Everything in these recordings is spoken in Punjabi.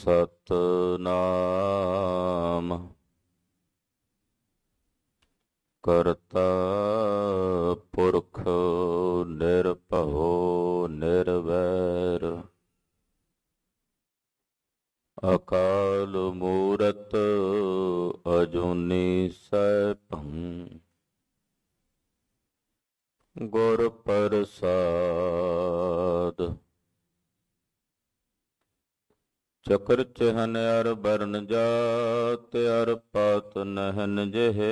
ਸਤਨਾਮ ਕਰਤਾ ਪੁਰਖ ਨਿਰਭਉ ਨਿਰਵੈਰ ਅਕਾਲ ਮੂਰਤ ਅਜੂਨੀ ਸੈਭੰ ਗੁਰ ਪ੍ਰਸਾਦਿ ਚਕਰ ਚਹਨ ਅਰ ਬਰਨ ਜਾਤ ਅਰ ਪਾਤ ਨਹਿਨ ਜਹੇ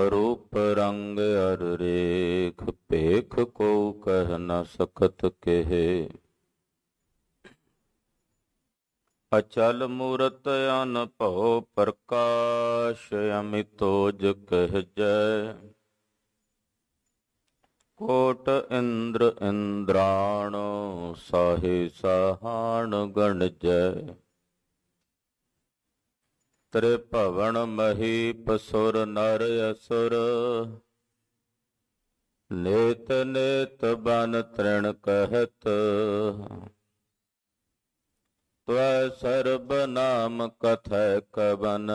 ਅਰੂਪ ਰੰਗ ਅਰ ਰੇਖ ਭੇਖ ਕੋ ਕਹਿ ਨ ਸਕਤ ਕਹੇ ਅਚਲ ਮੂਰਤ ਅਨ ਭਉ ਪ੍ਰਕਾਸ਼ ਅਮਿਤੋਜ ਕਹਿ ਜੈ ਕੋਟ ਇੰਦਰ ਇੰਦਰਾਣ ਸਾਹੇ ਸਹਾਣ ਗਣ ਜੈ ਤਰੇ ਭਵਨ ਮਹੀਪ ਸੁਰ ਨਰ ਅਸੁਰ ਨੇਤ ਨੇਤ ਬਨ ਤ੍ਰਿਣ ਕਹਿਤ ਤਵੈ ਸਰਬ ਨਾਮ ਕਥੈ ਕਵਨ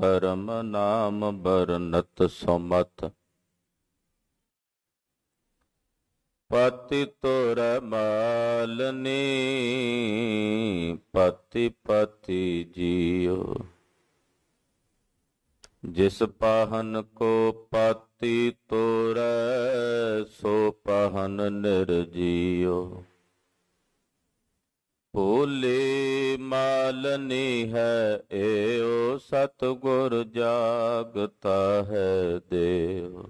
ਕਰਮ ਨਾਮ ਬਰਨਤ ਸਮਤ ਪਤਿ ਤੁਰ ਮਾਲਨੀ ਪਤਿ ਪਤਿ ਜੀਉ ਜਿਸ ਪਾਹਨ ਕੋ ਪਤੀ ਤੋਰ ਸੋ ਪਾਹਨ ਨਿਰਜੀਓ ਭੋਲੇ ਮਾਲਨੀ ਹੈ ਏਉ ਸਤ ਗੁਰ ਜਾਗਤਾ ਹੈ ਦੇਵ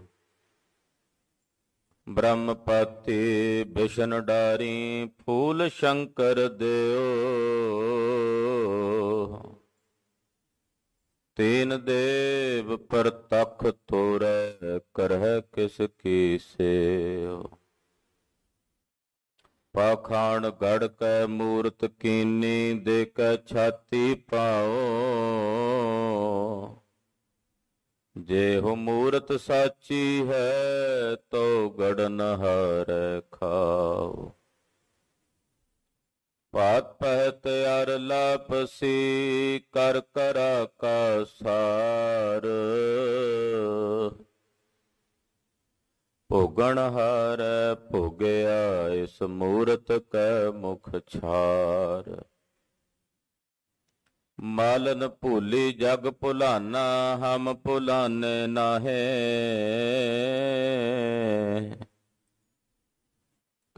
ਬ੍ਰਹਮ ਪਾਤੇ ਬਿਸ਼ਨ ਡਾਰੀ ਫੂਲ ਸ਼ੰਕਰ ਦਿਓ ਤੇਨ ਦੇਵ ਪਰਤਖ ਤੋਰੈ ਕਰਹਿ ਕਿਸ ਕੀ ਸੇਓ ਪਾਖਾਨ ਗੜ ਕੈ ਮੂਰਤ ਕੀਨੀ ਦੇ ਕੈ ਛਾਤੀ ਪਾਓ ਜੇ ਹੋ ਮੂਰਤ ਸਾਚੀ ਹੈ ਤੋ ਗੜਨ ਹਰ ਖਾਓ ਪਾਤ ਪਹਿਤ ਅਰ ਲਾਪਸੀ ਕਰ ਕਰਾ ਕਾ ਸਾਰ ਭੋਗਣ ਹਰ ਭੋਗਿਆ ਇਸ ਮੂਰਤ ਕੈ ਮੁਖ ਛਾਰ ਮਾਲਨ ਭੋਲੇ ਜਗ ਭੁਲਾਨਾ ਹਮ ਭੁਲਾਨੇ ਨਾਹੇ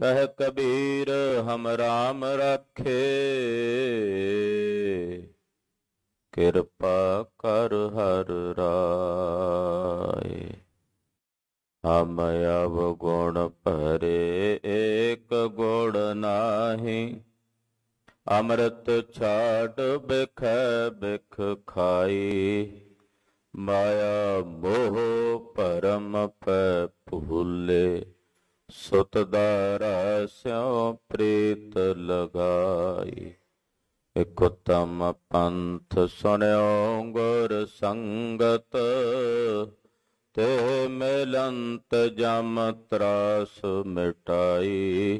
ਕਹ ਕਬੀਰ ਹਮ ਰਾਮ ਰਖੇ ਕਿਰਪਾ ਕਰ ਹਰ ਰਾਏ ਹਮ ਅਵ ਗੁਣ ਭਰੇ ਏਕ ਗੁਣ ਨਾਹੀ ਅੰਮ੍ਰਿਤ ਛਾਟ ਬਖੈ ਬਿਖ ਖਾਈ ਮਾਇਆ ਮੋਹ ਪਰਮ ਪੈ ਭੁੱਲੇ ਸੁਤ ਦਾ ਸਿਉ ਪ੍ਰੀਤ ਲਗਾਈ ਇਕ ਉਤਮ ਪੰਥ ਸੁਣਿਓ ਗੁਰ ਸੰਗਤ ਤੇ ਮਿਲੰਤ ਜਮ ਤਰਾਸ ਮਿਟਾਈ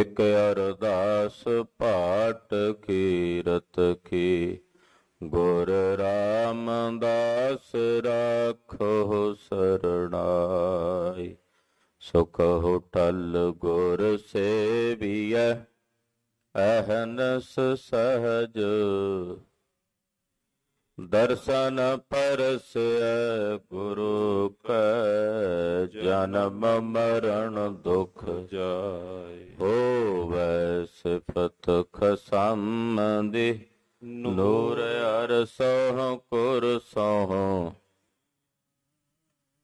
ਇਕ ਅਰਦਾਸ ਪਾਟ ਕੀਰਤ ਕੀ ਗੁਰ ਰਾਮਦਾਸ ਰਖੋ ਸਰਣਾਈ ਸੁਖ ਹੋਟਲ ਗੁਰ ਸੇਵੀਐ ਅਹਨਸ ਸਹਜ ਦਰਸ਼ਨ ਪਰਸੈ ਗੁਰੂ ਕਾ ਜਨਮ ਮਰਨ ਦੁਖ ਜਾਏ ਹੋਵੈ ਸਿਫਤ ਖਸਮ ਦੇ ਨੂਰ ਅਰਸਹੁ ਕੁਰ ਸਹੁ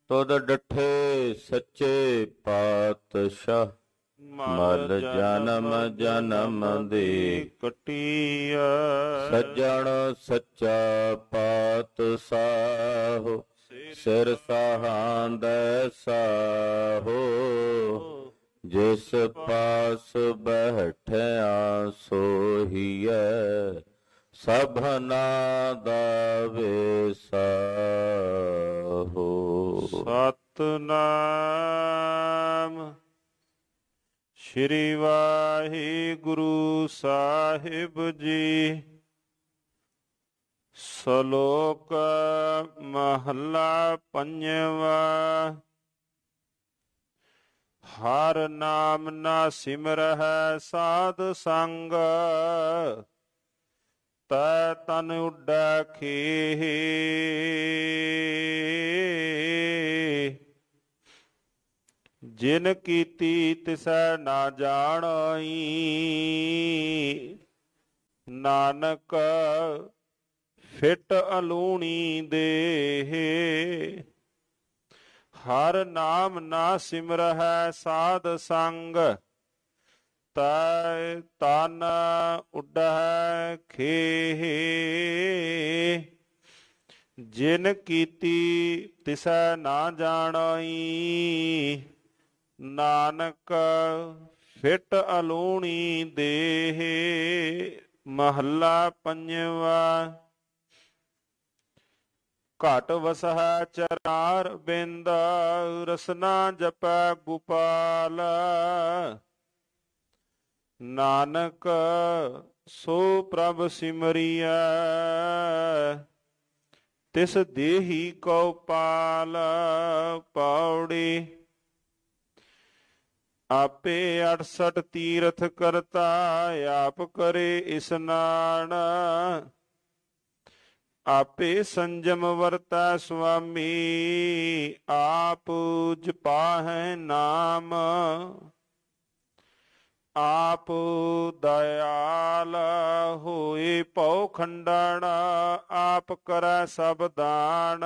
ਤੁਧ ਡਠੇ ਸੱਚੇ ਪਾਤਸ਼ਾਹ ਮਲ ਜਨਮ ਜਨਮ ਦੇ ਕਟੀਆ ਸੱਜਣ ਸੱਚਾ ਪਾਤ ਸਿਰ ਸਾਹਾਂ ਦੇ ਸਾਹੋ ਜਿਸ ਪਾਸ ਬਹਿਠਿਆ ਸੋਹੀਐ ਸਭਨਾ ਦਾ ਵੇਸਾਹੋ ਸਤਨਾਮ ਸ੍ਰੀ ਵਾਹਿਗੁਰੂ ਸਾਹਿਬ ਜੀ ਸ਼ਲੋਕ ਮਹਲਾ ਪੰਜਵਾ ਹਰ ਨਾਮ ਨਾ ਸਿਮਰਹਿ ਸਾਧ ਸੰਗ ਤੈ ਤਨ ਉੱਡੈ ਖੀ ਜਿਨ ਕੀਤੀ ਤਿਸੈ ਨਾ ਜਾਣਈ ਨਾਨਕ ਫਿਟ ਅਲੂਣੀ ਦੇਹ ਹਰ ਨਾਮ ਨਾ ਸਿਮਰਹਿ ਸਾਧ ਸੰਗ ਤੈ ਤਨ ਉੱਡਹਿ ਖੇਹ ਜਿਨ ਕੀਤੀ ਤਿਸੈ ਨਾ ਜਾਣਈ ਨਾਨਕ ਫਿਟ ਅਲੂਣੀ ਦੇਹ ਮਹੱਲਾ ਪੰਜਵਾ ਘਟ ਵਸਹਿ ਚਰਾਰ ਬਿੰਦ ਰਸਨਾ ਜਪੈ ਗੁਪਾਲ ਨਾਨਕ ਸੋ ਪ੍ਰਭ ਸਿਮਰੀਐ ਤਿਸ ਦੇਹੀ ਕਉ ਪਾਲ ਪਾਉੜੀ ਆਪੇ 68 ਤੀਰਥ ਕਰਤਾ ਆਪ ਕਰੇ ਇਸਨਾਨ ਆਪੇ ਸੰਜਮ ਵਰਤਾ ਸੁਆਮੀ ਆਪ ਜਪਾਹੈ ਨਾਮ ਆਪ ਦਇਆਲ ਹੋਏ ਪਉ ਖੰਡਣ ਆਪ ਕਰੈ ਸਬਦਾਨ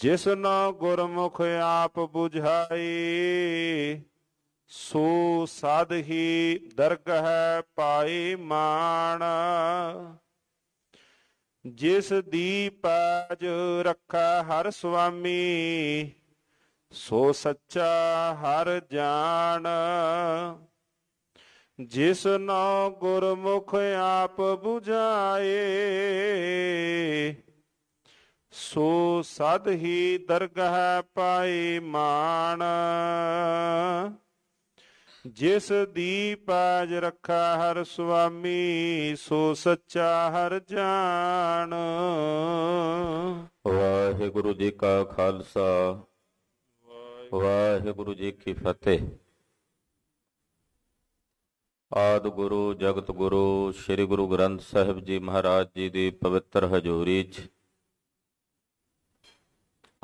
ਜਿਸ ਨਾ ਗੁਰਮੁਖ ਆਪ 부ਝਾਈ ਸੋ ਸਾਧ ਹੀ ਦਰਗ ਹੈ ਪਾਈ ਮਾਣ ਜਿਸ ਦੀ ਪਾਜ ਰੱਖਾ ਹਰ ਸੁਆਮੀ ਸੋ ਸੱਚਾ ਹਰ ਜਾਣ ਜਿਸ ਨਾ ਗੁਰਮੁਖ ਆਪ 부ਝਾਏ ਸੋ ਸਦ ਹੀ ਦਰਗਹ ਪਾਏ ਮਾਣ ਜਿਸ ਦੀ ਪਾਜ ਰੱਖਾ ਹਰ ਸੁਆਮੀ ਸੋ ਸੱਚਾ ਹਰ ਜਾਣ ਵਾਹਿਗੁਰੂ ਜੀ ਕਾ ਖਾਲਸਾ ਵਾਹਿਗੁਰੂ ਜੀ ਕੀ ਫਤਿਹ ਆਦ ਗੁਰੂ ਜਗਤ ਗੁਰੂ ਸ੍ਰੀ ਗੁਰੂ ਗ੍ਰੰਥ ਸਾਹਿਬ ਜੀ ਮਹਾਰਾਜ ਜੀ ਦੀ ਪਵਿੱਤਰ ਹਜ਼ੂਰੀ 'ਚ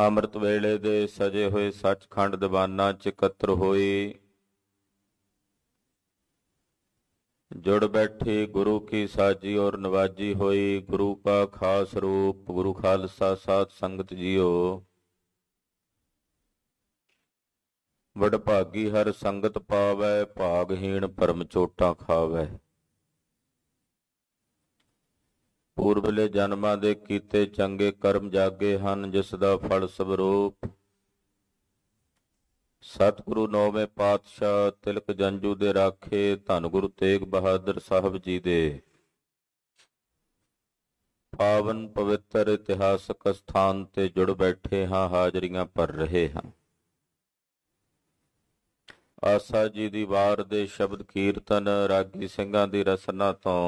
ਅੰਮ੍ਰਿਤ ਵੇਲੇ ਦੇ ਸਜੇ ਹੋਏ ਸੱਚਖੰਡ ਦੀਵਾਨਾ ਚ ਇਕੱਤਰ ਹੋਏ ਜੁੜ ਬੈਠੇ ਗੁਰੂ ਕੀ ਸਾਜੀ ਔਰ ਨਵਾਜੀ ਹੋਈ ਗੁਰੂ ਕਾ ਖਾਸ ਰੂਪ ਗੁਰੂ ਖਾਲਸਾ ਸਾਧ ਸੰਗਤ ਜੀਓ ਵਡ ਭਾਗੀ ਹਰ ਸੰਗਤ ਪਾਵੇ ਭਾਗਹੀਣ ਪਰਮ ਚੋਟਾਂ ਖਾਵੇ ਪੂਰਬਲੇ ਜਨਮਾਂ ਦੇ ਕੀਤੇ ਚੰਗੇ ਕਰਮ ਜਾਗੇ ਹਨ ਜਿਸ ਦਾ ਫਲ ਸਵਰੂਪ ਸਤਿਗੁਰੂ ਨੌਵੇਂ ਪਾਤਸ਼ਾਹ ਤਿਲਕ ਜੰਜੂ ਦੇ ਰਾਖੇ ਧੰਨ ਗੁਰੂ ਤੇਗ ਬਹਾਦਰ ਸਾਹਿਬ ਜੀ ਦੇ ਪਾਵਨ ਪਵਿੱਤਰ ਇਤਿਹਾਸਕ ਸਥਾਨ ਤੇ ਜੁੜ ਬੈਠੇ ਹਾਂ ਹਾਜ਼ਰੀਆਂ ਭਰ ਰਹੇ ਹਾਂ ਆਸਾ ਜੀ ਦੀ ਵਾਰ ਦੇ ਸ਼ਬਦ ਕੀਰਤਨ ਰਾਗੀ ਸਿੰਘਾਂ ਦੀ ਰਸਨਾ ਤੋਂ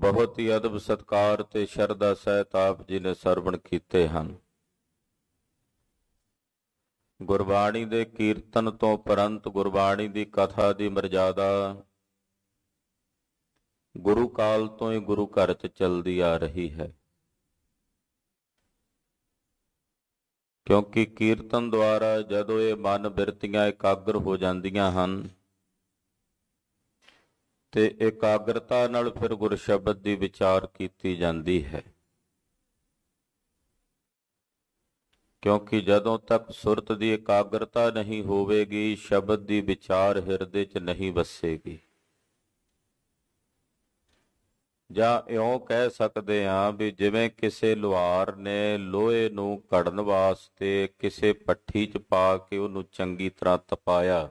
ਬਹੁਤ ਹੀ ਅਦਬ ਸਤਕਾਰ ਤੇ ਸ਼ਰਧਾ ਸਹਿਤ ਆਪ ਜੀ ਨੇ ਸਰਵਣ ਕੀਤੇ ਹਨ ਗੁਰਬਾਣੀ ਦੇ ਕੀਰਤਨ ਤੋਂ ਪਰੰਤ ਗੁਰਬਾਣੀ ਦੀ ਕਥਾ ਦੀ ਮਰਜ਼ਾਦਾ ਗੁਰੂ ਕਾਲ ਤੋਂ ਹੀ ਗੁਰੂ ਘਰ 'ਚ ਚੱਲਦੀ ਆ ਰਹੀ ਹੈ ਕਿਉਂਕਿ ਕੀਰਤਨ ਦੁਆਰਾ ਜਦੋਂ ਇਹ ਮਨ ਬਿਰਤੀਆਂ ਇਕਾਗਰ ਹੋ ਜਾਂਦੀਆਂ ਹਨ ਤੇ ਇਕਾਗਰਤਾ ਨਾਲ ਫਿਰ ਗੁਰ ਸ਼ਬਦ ਦੀ ਵਿਚਾਰ ਕੀਤੀ ਜਾਂਦੀ ਹੈ ਕਿਉਂਕਿ ਜਦੋਂ ਤੱਕ ਸੁਰਤ ਦੀ ਇਕਾਗਰਤਾ ਨਹੀਂ ਹੋਵੇਗੀ ਸ਼ਬਦ ਦੀ ਵਿਚਾਰ ਹਿਰਦੇ 'ਚ ਨਹੀਂ ਵਸੇਗੀ ਜਾਂ ਇਉਂ ਕਹਿ ਸਕਦੇ ਹਾਂ ਵੀ ਜਿਵੇਂ ਕਿਸੇ ਲੋਹਾਰ ਨੇ ਲੋਹੇ ਨੂੰ ਕੜਨ ਵਾਸਤੇ ਕਿਸੇ ਪੱਠੀ 'ਚ ਪਾ ਕੇ ਉਹਨੂੰ ਚੰਗੀ ਤਰ੍ਹਾਂ ਤਪਾਇਆ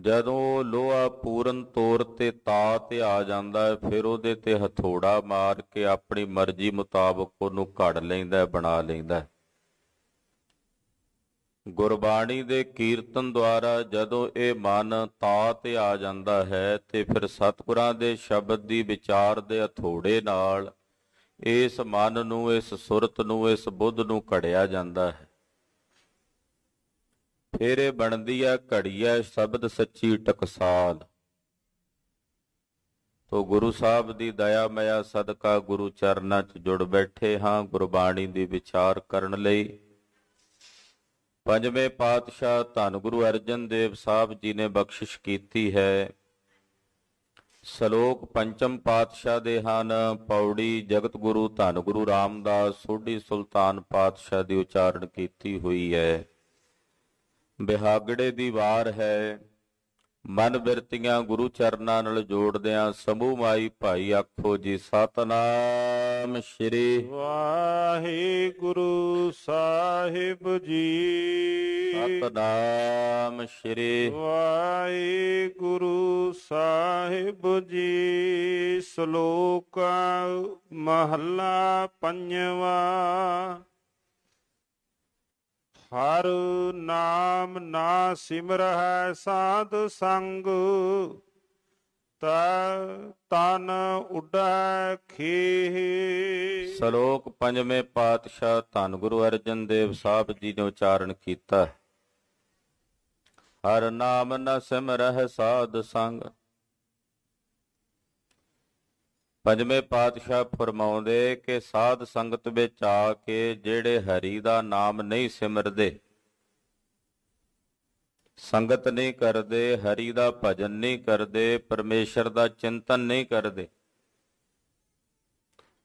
ਜਦੋਂ ਲੋਹਾ ਪੂਰਨ ਤੌਰ ਤੇ ਤਾ ਤੇ ਆ ਜਾਂਦਾ ਹੈ ਫਿਰ ਉਹਦੇ ਤੇ ਹਥੋੜਾ ਮਾਰ ਕੇ ਆਪਣੀ ਮਰਜ਼ੀ ਮੁਤਾਬਕ ਉਹਨੂੰ ਘੜ ਲੈਂਦਾ ਬਣਾ ਲੈਂਦਾ ਗੁਰਬਾਣੀ ਦੇ ਕੀਰਤਨ ਦੁਆਰਾ ਜਦੋਂ ਇਹ ਮਨ ਤਾ ਤੇ ਆ ਜਾਂਦਾ ਹੈ ਤੇ ਫਿਰ ਸਤਿਗੁਰਾਂ ਦੇ ਸ਼ਬਦ ਦੀ ਵਿਚਾਰ ਦੇ ਹਥੋੜੇ ਨਾਲ ਇਸ ਮਨ ਨੂੰ ਇਸ ਸੁਰਤ ਨੂੰ ਇਸ ਬੁੱਧ ਨੂੰ ਘੜਿਆ ਜਾਂਦਾ ਹੈ ਫੇਰੇ ਬਣਦੀ ਆ ਘੜੀਆ ਸ਼ਬਦ ਸੱਚੀ ਟਕਸਾਲ ਤੋ ਗੁਰੂ ਸਾਹਿਬ ਦੀ ਦਇਆ ਮਇਆ ਸਦਕਾ ਗੁਰੂ ਚਰਨਾਂ 'ਚ ਜੁੜ ਬੈਠੇ ਹਾਂ ਗੁਰਬਾਣੀ ਦੀ ਵਿਚਾਰ ਕਰਨ ਲਈ ਪੰਜਵੇਂ ਪਾਤਸ਼ਾਹ ਧੰਨ ਗੁਰੂ ਅਰਜਨ ਦੇਵ ਸਾਹਿਬ ਜੀ ਨੇ ਬਖਸ਼ਿਸ਼ ਕੀਤੀ ਹੈ ਸ਼ਲੋਕ ਪੰਚਮ ਪਾਤਸ਼ਾਹ ਦੇ ਹਨ ਪੌੜੀ ਜਗਤ ਗੁਰੂ ਧੰਨ ਗੁਰੂ ਰਾਮਦਾਸ ਸੋਢੀ ਸੁਲਤਾਨ ਪਾਤਸ਼ਾਹ ਦੀ ਉਚਾਰਨ ਕੀਤੀ ਹੋਈ ਹੈ ਬਿਹਾਗੜੇ ਦੀ ਵਾਰ ਹੈ ਮਨ ਬਿਰਤੀਆਂ ਗੁਰੂ ਚਰਨਾਂ ਨਾਲ ਜੋੜਦਿਆਂ ਸਮੂਹ ਮਾਈ ਭਾਈ ਆਖੋ ਜੀ ਸਤਨਾਮ ਸ੍ਰੀ ਵਾਹਿਗੁਰੂ ਸਾਹਿਬ ਜੀ ਸਤਨਾਮ ਸ੍ਰੀ ਵਾਹਿਗੁਰੂ ਸਾਹਿਬ ਜੀ ਸ਼ਲੋਕ ਮਹਲਾ ਪੰਜਵਾ ਹਰ ਨਾਮ ਨਾ ਸਿਮਰਹਿ ਸਾਧ ਸੰਗ ਤ ਤਨ ਉਡੈ ਖੀ ਸ਼ਲੋਕ ਪੰਜਵੇਂ ਪਾਤਸ਼ਾਹ ਧੰਨ ਗੁਰੂ ਅਰਜਨ ਦੇਵ ਸਾਹਿਬ ਜੀ ਨੇ ਉਚਾਰਨ ਕੀਤਾ ਹਰ ਨਾਮ ਨ ਸਿਮਰਹਿ ਸਾਧ ਸੰਗ ਪੰਜਵੇਂ ਪਾਤਸ਼ਾਹ ਫਰਮਾਉਂਦੇ ਕਿ ਸਾਧ ਸੰਗਤ ਵਿੱਚ ਆ ਕੇ ਜਿਹੜੇ ਹਰੀ ਦਾ ਨਾਮ ਨਹੀਂ ਸਿਮਰਦੇ ਸੰਗਤ ਨਹੀਂ ਕਰਦੇ ਹਰੀ ਦਾ ਭਜਨ ਨਹੀਂ ਕਰਦੇ ਪਰਮੇਸ਼ਰ ਦਾ ਚਿੰਤਨ ਨਹੀਂ ਕਰਦੇ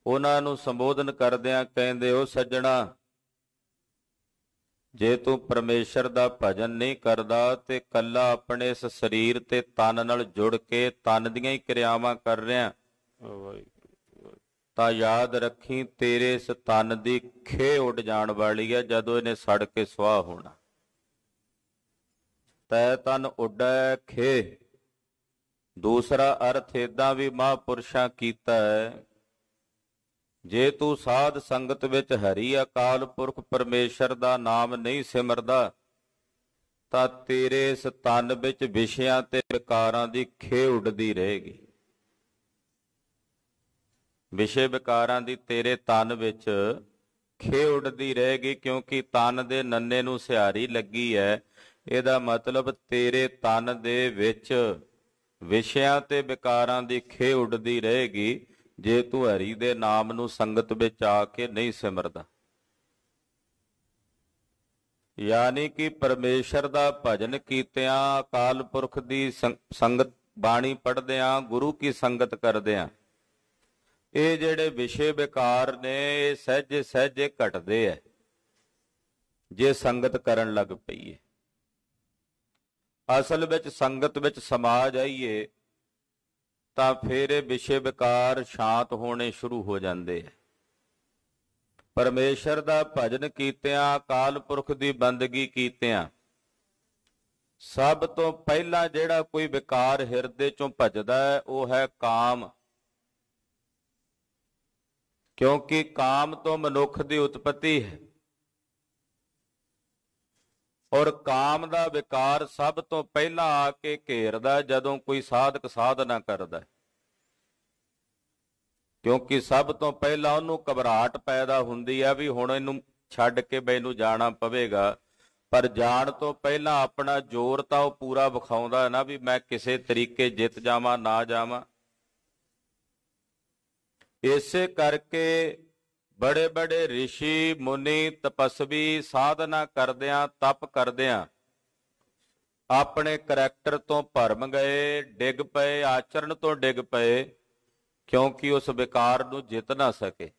ਉਹਨਾਂ ਨੂੰ ਸੰਬੋਧਨ ਕਰਦਿਆਂ ਕਹਿੰਦੇ ਉਹ ਸੱਜਣਾ ਜੇ ਤੂੰ ਪਰਮੇਸ਼ਰ ਦਾ ਭਜਨ ਨਹੀਂ ਕਰਦਾ ਤੇ ਕੱਲਾ ਆਪਣੇ ਇਸ ਸਰੀਰ ਤੇ ਤਨ ਨਾਲ ਜੁੜ ਕੇ ਤਨ ਦੀਆਂ ਹੀ ਕਿਰਿਆਵਾਂ ਕਰ ਰਿਹਾ ਤਾਂ ਯਾਦ ਰੱਖੀ ਤੇਰੇ ਸਤਨ ਦੀ ਖੇ ਉੱਡ ਜਾਣ ਵਾਲੀ ਹੈ ਜਦੋਂ ਇਹਨੇ ਸੜ ਕੇ ਸੁਆਹ ਹੋਣਾ ਤੈ ਤਨ ਉੱਡੈ ਖੇ ਦੂਸਰਾ ਅਰਥ ਇਦਾਂ ਵੀ ਮਹਾਪੁਰਸ਼ਾਂ ਕੀਤਾ ਹੈ ਜੇ ਤੂੰ ਸਾਧ ਸੰਗਤ ਵਿੱਚ ਹਰੀ ਅਕਾਲ ਪੁਰਖ ਪਰਮੇਸ਼ਰ ਦਾ ਨਾਮ ਨਹੀਂ ਸਿਮਰਦਾ ਤਾਂ ਤੇਰੇ ਸਤਨ ਵਿੱਚ ਵਿਸ਼ਿਆਂ ਤੇ ਵਿਕਾਰਾਂ ਦੀ ਖੇ ਉੱਡਦੀ ਰਹੇਗੀ ਵਿਸ਼ੇ ਵਿਕਾਰਾਂ ਦੀ ਤੇਰੇ ਤਨ ਵਿੱਚ ਖੇ ਉੱਡਦੀ ਰਹੇਗੀ ਕਿਉਂਕਿ ਤਨ ਦੇ ਨੰਨੇ ਨੂੰ ਸਿਹਾਰੀ ਲੱਗੀ ਹੈ ਇਹਦਾ ਮਤਲਬ ਤੇਰੇ ਤਨ ਦੇ ਵਿੱਚ ਵਿਸ਼ਿਆਂ ਤੇ ਵਿਕਾਰਾਂ ਦੀ ਖੇ ਉੱਡਦੀ ਰਹੇਗੀ ਜੇ ਤੂੰ ਹਰੀ ਦੇ ਨਾਮ ਨੂੰ ਸੰਗਤ ਵਿੱਚ ਆ ਕੇ ਨਹੀਂ ਸਿਮਰਦਾ ਯਾਨੀ ਕਿ ਪਰਮੇਸ਼ਰ ਦਾ ਭਜਨ ਕੀਤਿਆਂ ਅਕਾਲ ਪੁਰਖ ਦੀ ਸੰਗਤ ਬਾਣੀ ਪੜਦਿਆਂ ਗੁਰੂ ਕੀ ਸੰਗਤ ਕਰਦਿਆਂ ਇਹ ਜਿਹੜੇ ਵਿਸ਼ੇ ਵਿਕਾਰ ਨੇ ਇਹ ਸਹਿਜ ਸਹਿਜ ਘਟਦੇ ਐ ਜੇ ਸੰਗਤ ਕਰਨ ਲੱਗ ਪਈਏ ਅਸਲ ਵਿੱਚ ਸੰਗਤ ਵਿੱਚ ਸਮਾ ਜਾਈਏ ਤਾਂ ਫਿਰ ਇਹ ਵਿਸ਼ੇ ਵਿਕਾਰ ਸ਼ਾਂਤ ਹੋਣੇ ਸ਼ੁਰੂ ਹੋ ਜਾਂਦੇ ਐ ਪਰਮੇਸ਼ਰ ਦਾ ਭਜਨ ਕੀਤਿਆਂ ਕਾਲ ਪੁਰਖ ਦੀ ਬੰਦਗੀ ਕੀਤਿਆਂ ਸਭ ਤੋਂ ਪਹਿਲਾਂ ਜਿਹੜਾ ਕੋਈ ਵਿਕਾਰ ਹਿਰਦੇ ਚੋਂ ਭਜਦਾ ਹੈ ਉਹ ਹੈ ਕਾਮ ਕਿਉਂਕਿ ਕਾਮ ਤੋਂ ਮਨੁੱਖ ਦੀ ਉਤਪਤੀ ਹੈ ਔਰ ਕਾਮ ਦਾ ਵਿਕਾਰ ਸਭ ਤੋਂ ਪਹਿਲਾਂ ਆ ਕੇ ਘੇਰਦਾ ਜਦੋਂ ਕੋਈ ਸਾਧਕ ਸਾਧਨਾ ਕਰਦਾ ਕਿਉਂਕਿ ਸਭ ਤੋਂ ਪਹਿਲਾਂ ਉਹਨੂੰ ਘਬਰਾਹਟ ਪੈਦਾ ਹੁੰਦੀ ਆ ਵੀ ਹੁਣ ਇਹਨੂੰ ਛੱਡ ਕੇ ਮੈਨੂੰ ਜਾਣਾ ਪਵੇਗਾ ਪਰ ਜਾਣ ਤੋਂ ਪਹਿਲਾਂ ਆਪਣਾ ਜ਼ੋਰ ਤਾਂ ਉਹ ਪੂਰਾ ਵਿਖਾਉਂਦਾ ਨਾ ਵੀ ਮੈਂ ਕਿਸੇ ਤਰੀਕੇ ਜਿੱਤ ਜਾਵਾਂ ਨਾ ਜਾਵਾਂ ਇਸੇ ਕਰਕੇ ਬੜੇ ਬੜੇ ઋષਿ ਮੁਨੀ ਤਪਸਵੀ ਸਾਧਨਾ ਕਰਦਿਆਂ ਤਪ ਕਰਦਿਆਂ ਆਪਣੇ ਕਰੈਕਟਰ ਤੋਂ ਭਰਮ ਗਏ ਡਿੱਗ ਪਏ ਆਚਰਣ ਤੋਂ ਡਿੱਗ ਪਏ ਕਿਉਂਕਿ ਉਸ ਵਿਕਾਰ ਨੂੰ ਜਿੱਤ ਨਾ ਸਕੇ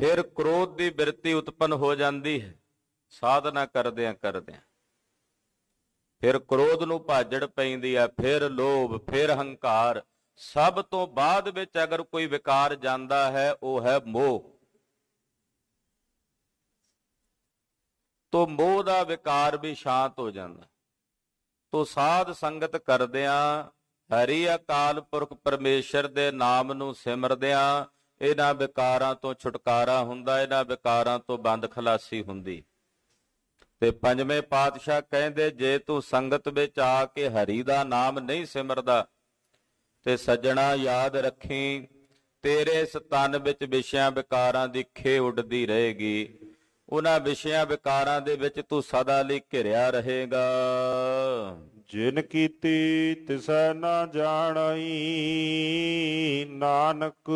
ਫਿਰ ਕ੍ਰੋਧ ਦੀ ਬਿਰਤੀ ਉਤਪਨ ਹੋ ਜਾਂਦੀ ਹੈ ਸਾਧਨਾ ਕਰਦਿਆਂ ਕਰਦਿਆਂ ਫਿਰ ਕ੍ਰੋਧ ਨੂੰ ਭਾਜੜ ਪੈਂਦੀ ਆ ਫਿਰ ਲੋਭ ਫਿਰ ਹੰਕਾਰ ਸਭ ਤੋਂ ਬਾਅਦ ਵਿੱਚ ਅਗਰ ਕੋਈ ਵਿਕਾਰ ਜਾਂਦਾ ਹੈ ਉਹ ਹੈ ਮੋਹ ਤੋਂ ਮੋਹ ਦਾ ਵਿਕਾਰ ਵੀ ਸ਼ਾਂਤ ਹੋ ਜਾਂਦਾ ਤੋਂ ਸਾਧ ਸੰਗਤ ਕਰਦਿਆਂ ਹਰੀ ਅਕਾਲ ਪੁਰਖ ਪਰਮੇਸ਼ਰ ਦੇ ਨਾਮ ਨੂੰ ਸਿਮਰਦਿਆਂ ਇਹਨਾਂ ਵਿਕਾਰਾਂ ਤੋਂ ਛੁਟਕਾਰਾ ਹੁੰਦਾ ਇਹਨਾਂ ਵਿਕਾਰਾਂ ਤੋਂ ਬੰਦ ਖਲਾਸੀ ਹੁੰਦੀ ਤੇ ਪੰਜਵੇਂ ਪਾਤਸ਼ਾਹ ਕਹਿੰਦੇ ਜੇ ਤੂੰ ਸੰਗਤ ਵਿੱਚ ਆ ਕੇ ਹਰੀ ਦਾ ਨਾਮ ਨਹੀਂ ਸਿਮਰਦਾ ਤੇ ਸੱਜਣਾ ਯਾਦ ਰੱਖੀ ਤੇਰੇ ਸਤਨ ਵਿੱਚ ਵਿਸ਼ਿਆਂ ਵਿਕਾਰਾਂ ਦੀ ਖੇ ਉੱਡਦੀ ਰਹੇਗੀ ਉਹਨਾਂ ਵਿਸ਼ਿਆਂ ਵਿਕਾਰਾਂ ਦੇ ਵਿੱਚ ਤੂੰ ਸਦਾ ਲਈ ਘਿਰਿਆ ਰਹੇਗਾ ਜਿਨ ਕੀਤੀ ਤਿਸੈ ਨਾ ਜਾਣਈ ਨਾਨਕ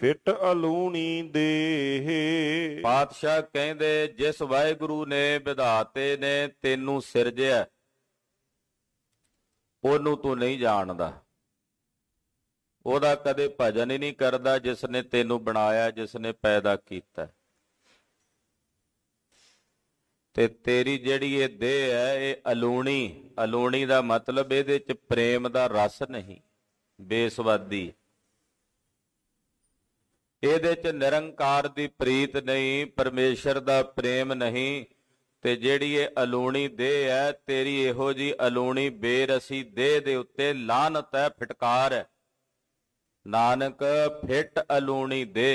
ਫਿਟ ਅਲੂਣੀ ਦੇਹ ਪਾਤਸ਼ਾਹ ਕਹਿੰਦੇ ਜਿਸ ਵਾਹਿਗੁਰੂ ਨੇ ਵਿਧਾਤੇ ਨੇ ਤੈਨੂੰ ਸਿਰਜਿਆ ਉਹਨੂੰ ਤੂੰ ਨਹੀਂ ਜਾਣਦਾ ਉਹਦਾ ਕਦੇ ਭਜਨ ਹੀ ਨਹੀਂ ਕਰਦਾ ਜਿਸ ਨੇ ਤੈਨੂੰ ਬਣਾਇਆ ਜਿਸ ਨੇ ਪੈਦਾ ਕੀਤਾ ਤੇ ਤੇਰੀ ਜਿਹੜੀ ਇਹ ਦੇਹ ਹੈ ਇਹ ਅਲੂਣੀ ਅਲੂਣੀ ਦਾ ਮਤਲਬ ਇਹਦੇ ਚ ਪ੍ਰੇਮ ਦਾ ਰਸ ਨਹੀਂ ਬੇਸਵਾਦੀ ਇਹਦੇ ਚ ਨਿਰੰਕਾਰ ਦੀ ਪ੍ਰੀਤ ਨਹੀਂ ਪਰਮੇਸ਼ਰ ਦਾ ਪ੍ਰੇਮ ਨਹੀਂ ਤੇ ਜਿਹੜੀ ਇਹ ਅਲੂਣੀ ਦੇਹ ਹੈ ਤੇਰੀ ਇਹੋ ਜੀ ਅਲੂਣੀ ਬੇਰਸੀ ਦੇਹ ਦੇ ਉੱਤੇ ਲਾਨਤ ਹੈ ਫਟਕਾਰ ਹੈ ਨਾਨਕ ਫਿੱਟ ਅਲੂਣੀ ਦੇ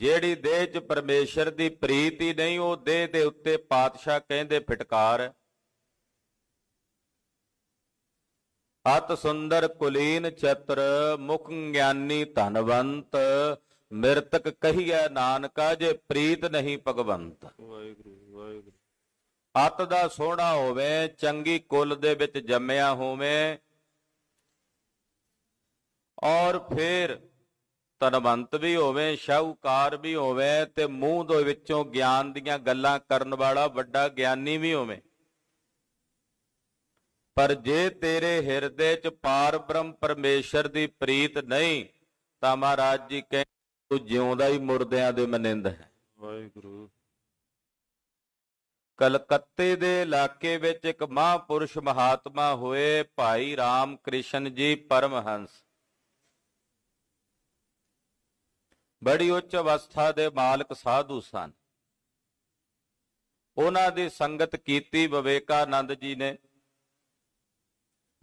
ਜਿਹੜੀ ਦੇਹ 'ਚ ਪਰਮੇਸ਼ਰ ਦੀ ਪ੍ਰੀਤ ਨਹੀਂ ਉਹ ਦੇਹ ਦੇ ਉੱਤੇ ਪਾਤਸ਼ਾਹ ਕਹਿੰਦੇ ਫਟਕਾਰ ਅਤ ਸੁੰਦਰ ਕੁਲੀਨ ਚਤਰ ਮੁਖ ਗਿਆਨੀ ਧਨਵੰਤ ਮਿਰਤਕ ਕਹੀਐ ਨਾਨਕਾ ਜੇ ਪ੍ਰੀਤ ਨਹੀਂ ਭਗਵੰਤ ਵਾਹਿਗੁਰੂ ਵਾਹਿਗੁਰੂ ਅਤ ਦਾ ਸੋਹਣਾ ਹੋਵੇ ਚੰਗੀ ਕੁਲ ਦੇ ਵਿੱਚ ਜੰਮਿਆ ਹੋਵੇ ਔਰ ਫਿਰ ਤਨਵੰਤ ਵੀ ਹੋਵੇ ਸ਼ਾਹੂਕਾਰ ਵੀ ਹੋਵੇ ਤੇ ਮੂੰਹ ਦੇ ਵਿੱਚੋਂ ਗਿਆਨ ਦੀਆਂ ਗੱਲਾਂ ਕਰਨ ਵਾਲਾ ਵੱਡਾ ਗਿਆਨੀ ਵੀ ਹੋਵੇ ਪਰ ਜੇ ਤੇਰੇ ਹਿਰਦੇ 'ਚ ਪਾਰ ਬ੍ਰਹਮ ਪਰਮੇਸ਼ਰ ਦੀ ਪ੍ਰੀਤ ਨਹੀਂ ਤਾਂ ਮਹਾਰਾਜ ਜੀ ਕਹਿੰਦੇ ਤੂੰ ਜਿਉਂਦਾ ਹੀ ਮੁਰਦਿਆਂ ਦੇ ਮਨਿੰਦ ਹੈ ਵਾਹਿਗੁਰੂ ਕਲਕੱਤੇ ਦੇ ਇਲਾਕੇ ਵਿੱਚ ਇੱਕ ਮਹਾਪੁਰਸ਼ ਮਹਾਤਮਾ ਹੋਏ ਭਾਈ ਰਾਮ ਕ੍ਰਿਸ਼ਨ ਜੀ ਪਰਮਹੰਸ ਬੜੀ ਉੱਚ ਅਵਸਥਾ ਦੇ ਮਾਲਕ ਸਾਧੂ ਸਨ ਉਹਨਾਂ ਦੀ ਸੰਗਤ ਕੀਤੀ ਵਿਵੇਕਾਨੰਦ ਜੀ ਨੇ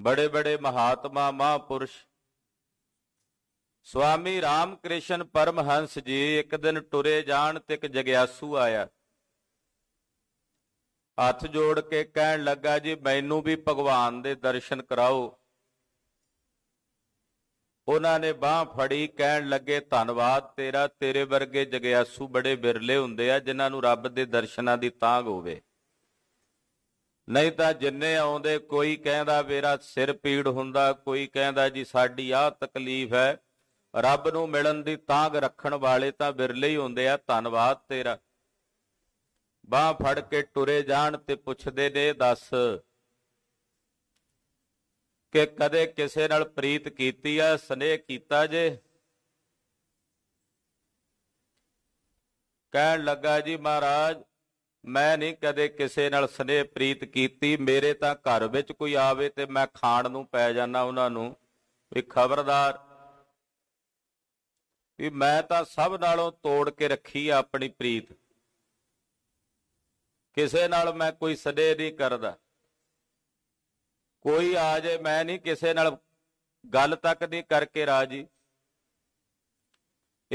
ਬੜੇ ਬੜੇ ਮਹਾਤਮਾ ਮਹਾਪੁਰਸ਼ ਸਵਾਮੀ ਰਾਮਕ੍ਰਿਸ਼ਨ ਪਰਮਹੰਸ ਜੀ ਇੱਕ ਦਿਨ ਟੁਰੇ ਜਾਣ ਤੇ ਇੱਕ ਜਗਿਆਸੂ ਆਇਆ ਹੱਥ ਜੋੜ ਕੇ ਕਹਿਣ ਲੱਗਾ ਜੀ ਮੈਨੂੰ ਵੀ ਭਗਵਾਨ ਦੇ ਦਰਸ਼ਨ ਕਰਾਓ ਉਹਨਾਂ ਨੇ ਬਾਹ ਫੜੀ ਕਹਿਣ ਲੱਗੇ ਧੰਨਵਾਦ ਤੇਰਾ ਤੇਰੇ ਵਰਗੇ ਜਗਿਆਸੂ ਬੜੇ ਬਿਰਲੇ ਹੁੰਦੇ ਆ ਜਿਨ੍ਹਾਂ ਨੂੰ ਰੱਬ ਦੇ ਦਰਸ਼ਨਾਂ ਦੀ ਤਾਂਗ ਹੋਵੇ ਨਹੀਂ ਤਾਂ ਜਿੰਨੇ ਆਉਂਦੇ ਕੋਈ ਕਹਿੰਦਾ ਮੇਰਾ ਸਿਰ ਪੀੜ ਹੁੰਦਾ ਕੋਈ ਕਹਿੰਦਾ ਜੀ ਸਾਡੀ ਆਹ ਤਕਲੀਫ ਹੈ ਰੱਬ ਨੂੰ ਮਿਲਣ ਦੀ ਤਾਂਗ ਰੱਖਣ ਵਾਲੇ ਤਾਂ ਬਿਰਲੇ ਹੀ ਹੁੰਦੇ ਆ ਧੰਨਵਾਦ ਤੇਰਾ ਬਾਹ ਫੜ ਕੇ ਟੁਰੇ ਜਾਣ ਤੇ ਪੁੱਛਦੇ ਨੇ ਦੱਸ ਕਿ ਕਦੇ ਕਿਸੇ ਨਾਲ ਪ੍ਰੀਤ ਕੀਤੀ ਆ ਸਨੇਹ ਕੀਤਾ ਜੇ ਕਹਿਣ ਲੱਗਾ ਜੀ ਮਹਾਰਾਜ ਮੈਂ ਨਹੀਂ ਕਦੇ ਕਿਸੇ ਨਾਲ ਸਨੇਹ ਪ੍ਰੀਤ ਕੀਤੀ ਮੇਰੇ ਤਾਂ ਘਰ ਵਿੱਚ ਕੋਈ ਆਵੇ ਤੇ ਮੈਂ ਖਾਣ ਨੂੰ ਪੈ ਜਾਣਾ ਉਹਨਾਂ ਨੂੰ ਵੀ ਖਬਰਦਾਰ ਵੀ ਮੈਂ ਤਾਂ ਸਭ ਨਾਲੋਂ ਤੋੜ ਕੇ ਰੱਖੀ ਆ ਆਪਣੀ ਪ੍ਰੀਤ ਕਿਸੇ ਨਾਲ ਮੈਂ ਕੋਈ ਸਦੇ ਨਹੀਂ ਕਰਦਾ ਕੋਈ ਆ ਜੇ ਮੈਂ ਨਹੀਂ ਕਿਸੇ ਨਾਲ ਗੱਲ ਤੱਕ ਦੀ ਕਰਕੇ ਰਾਜੀ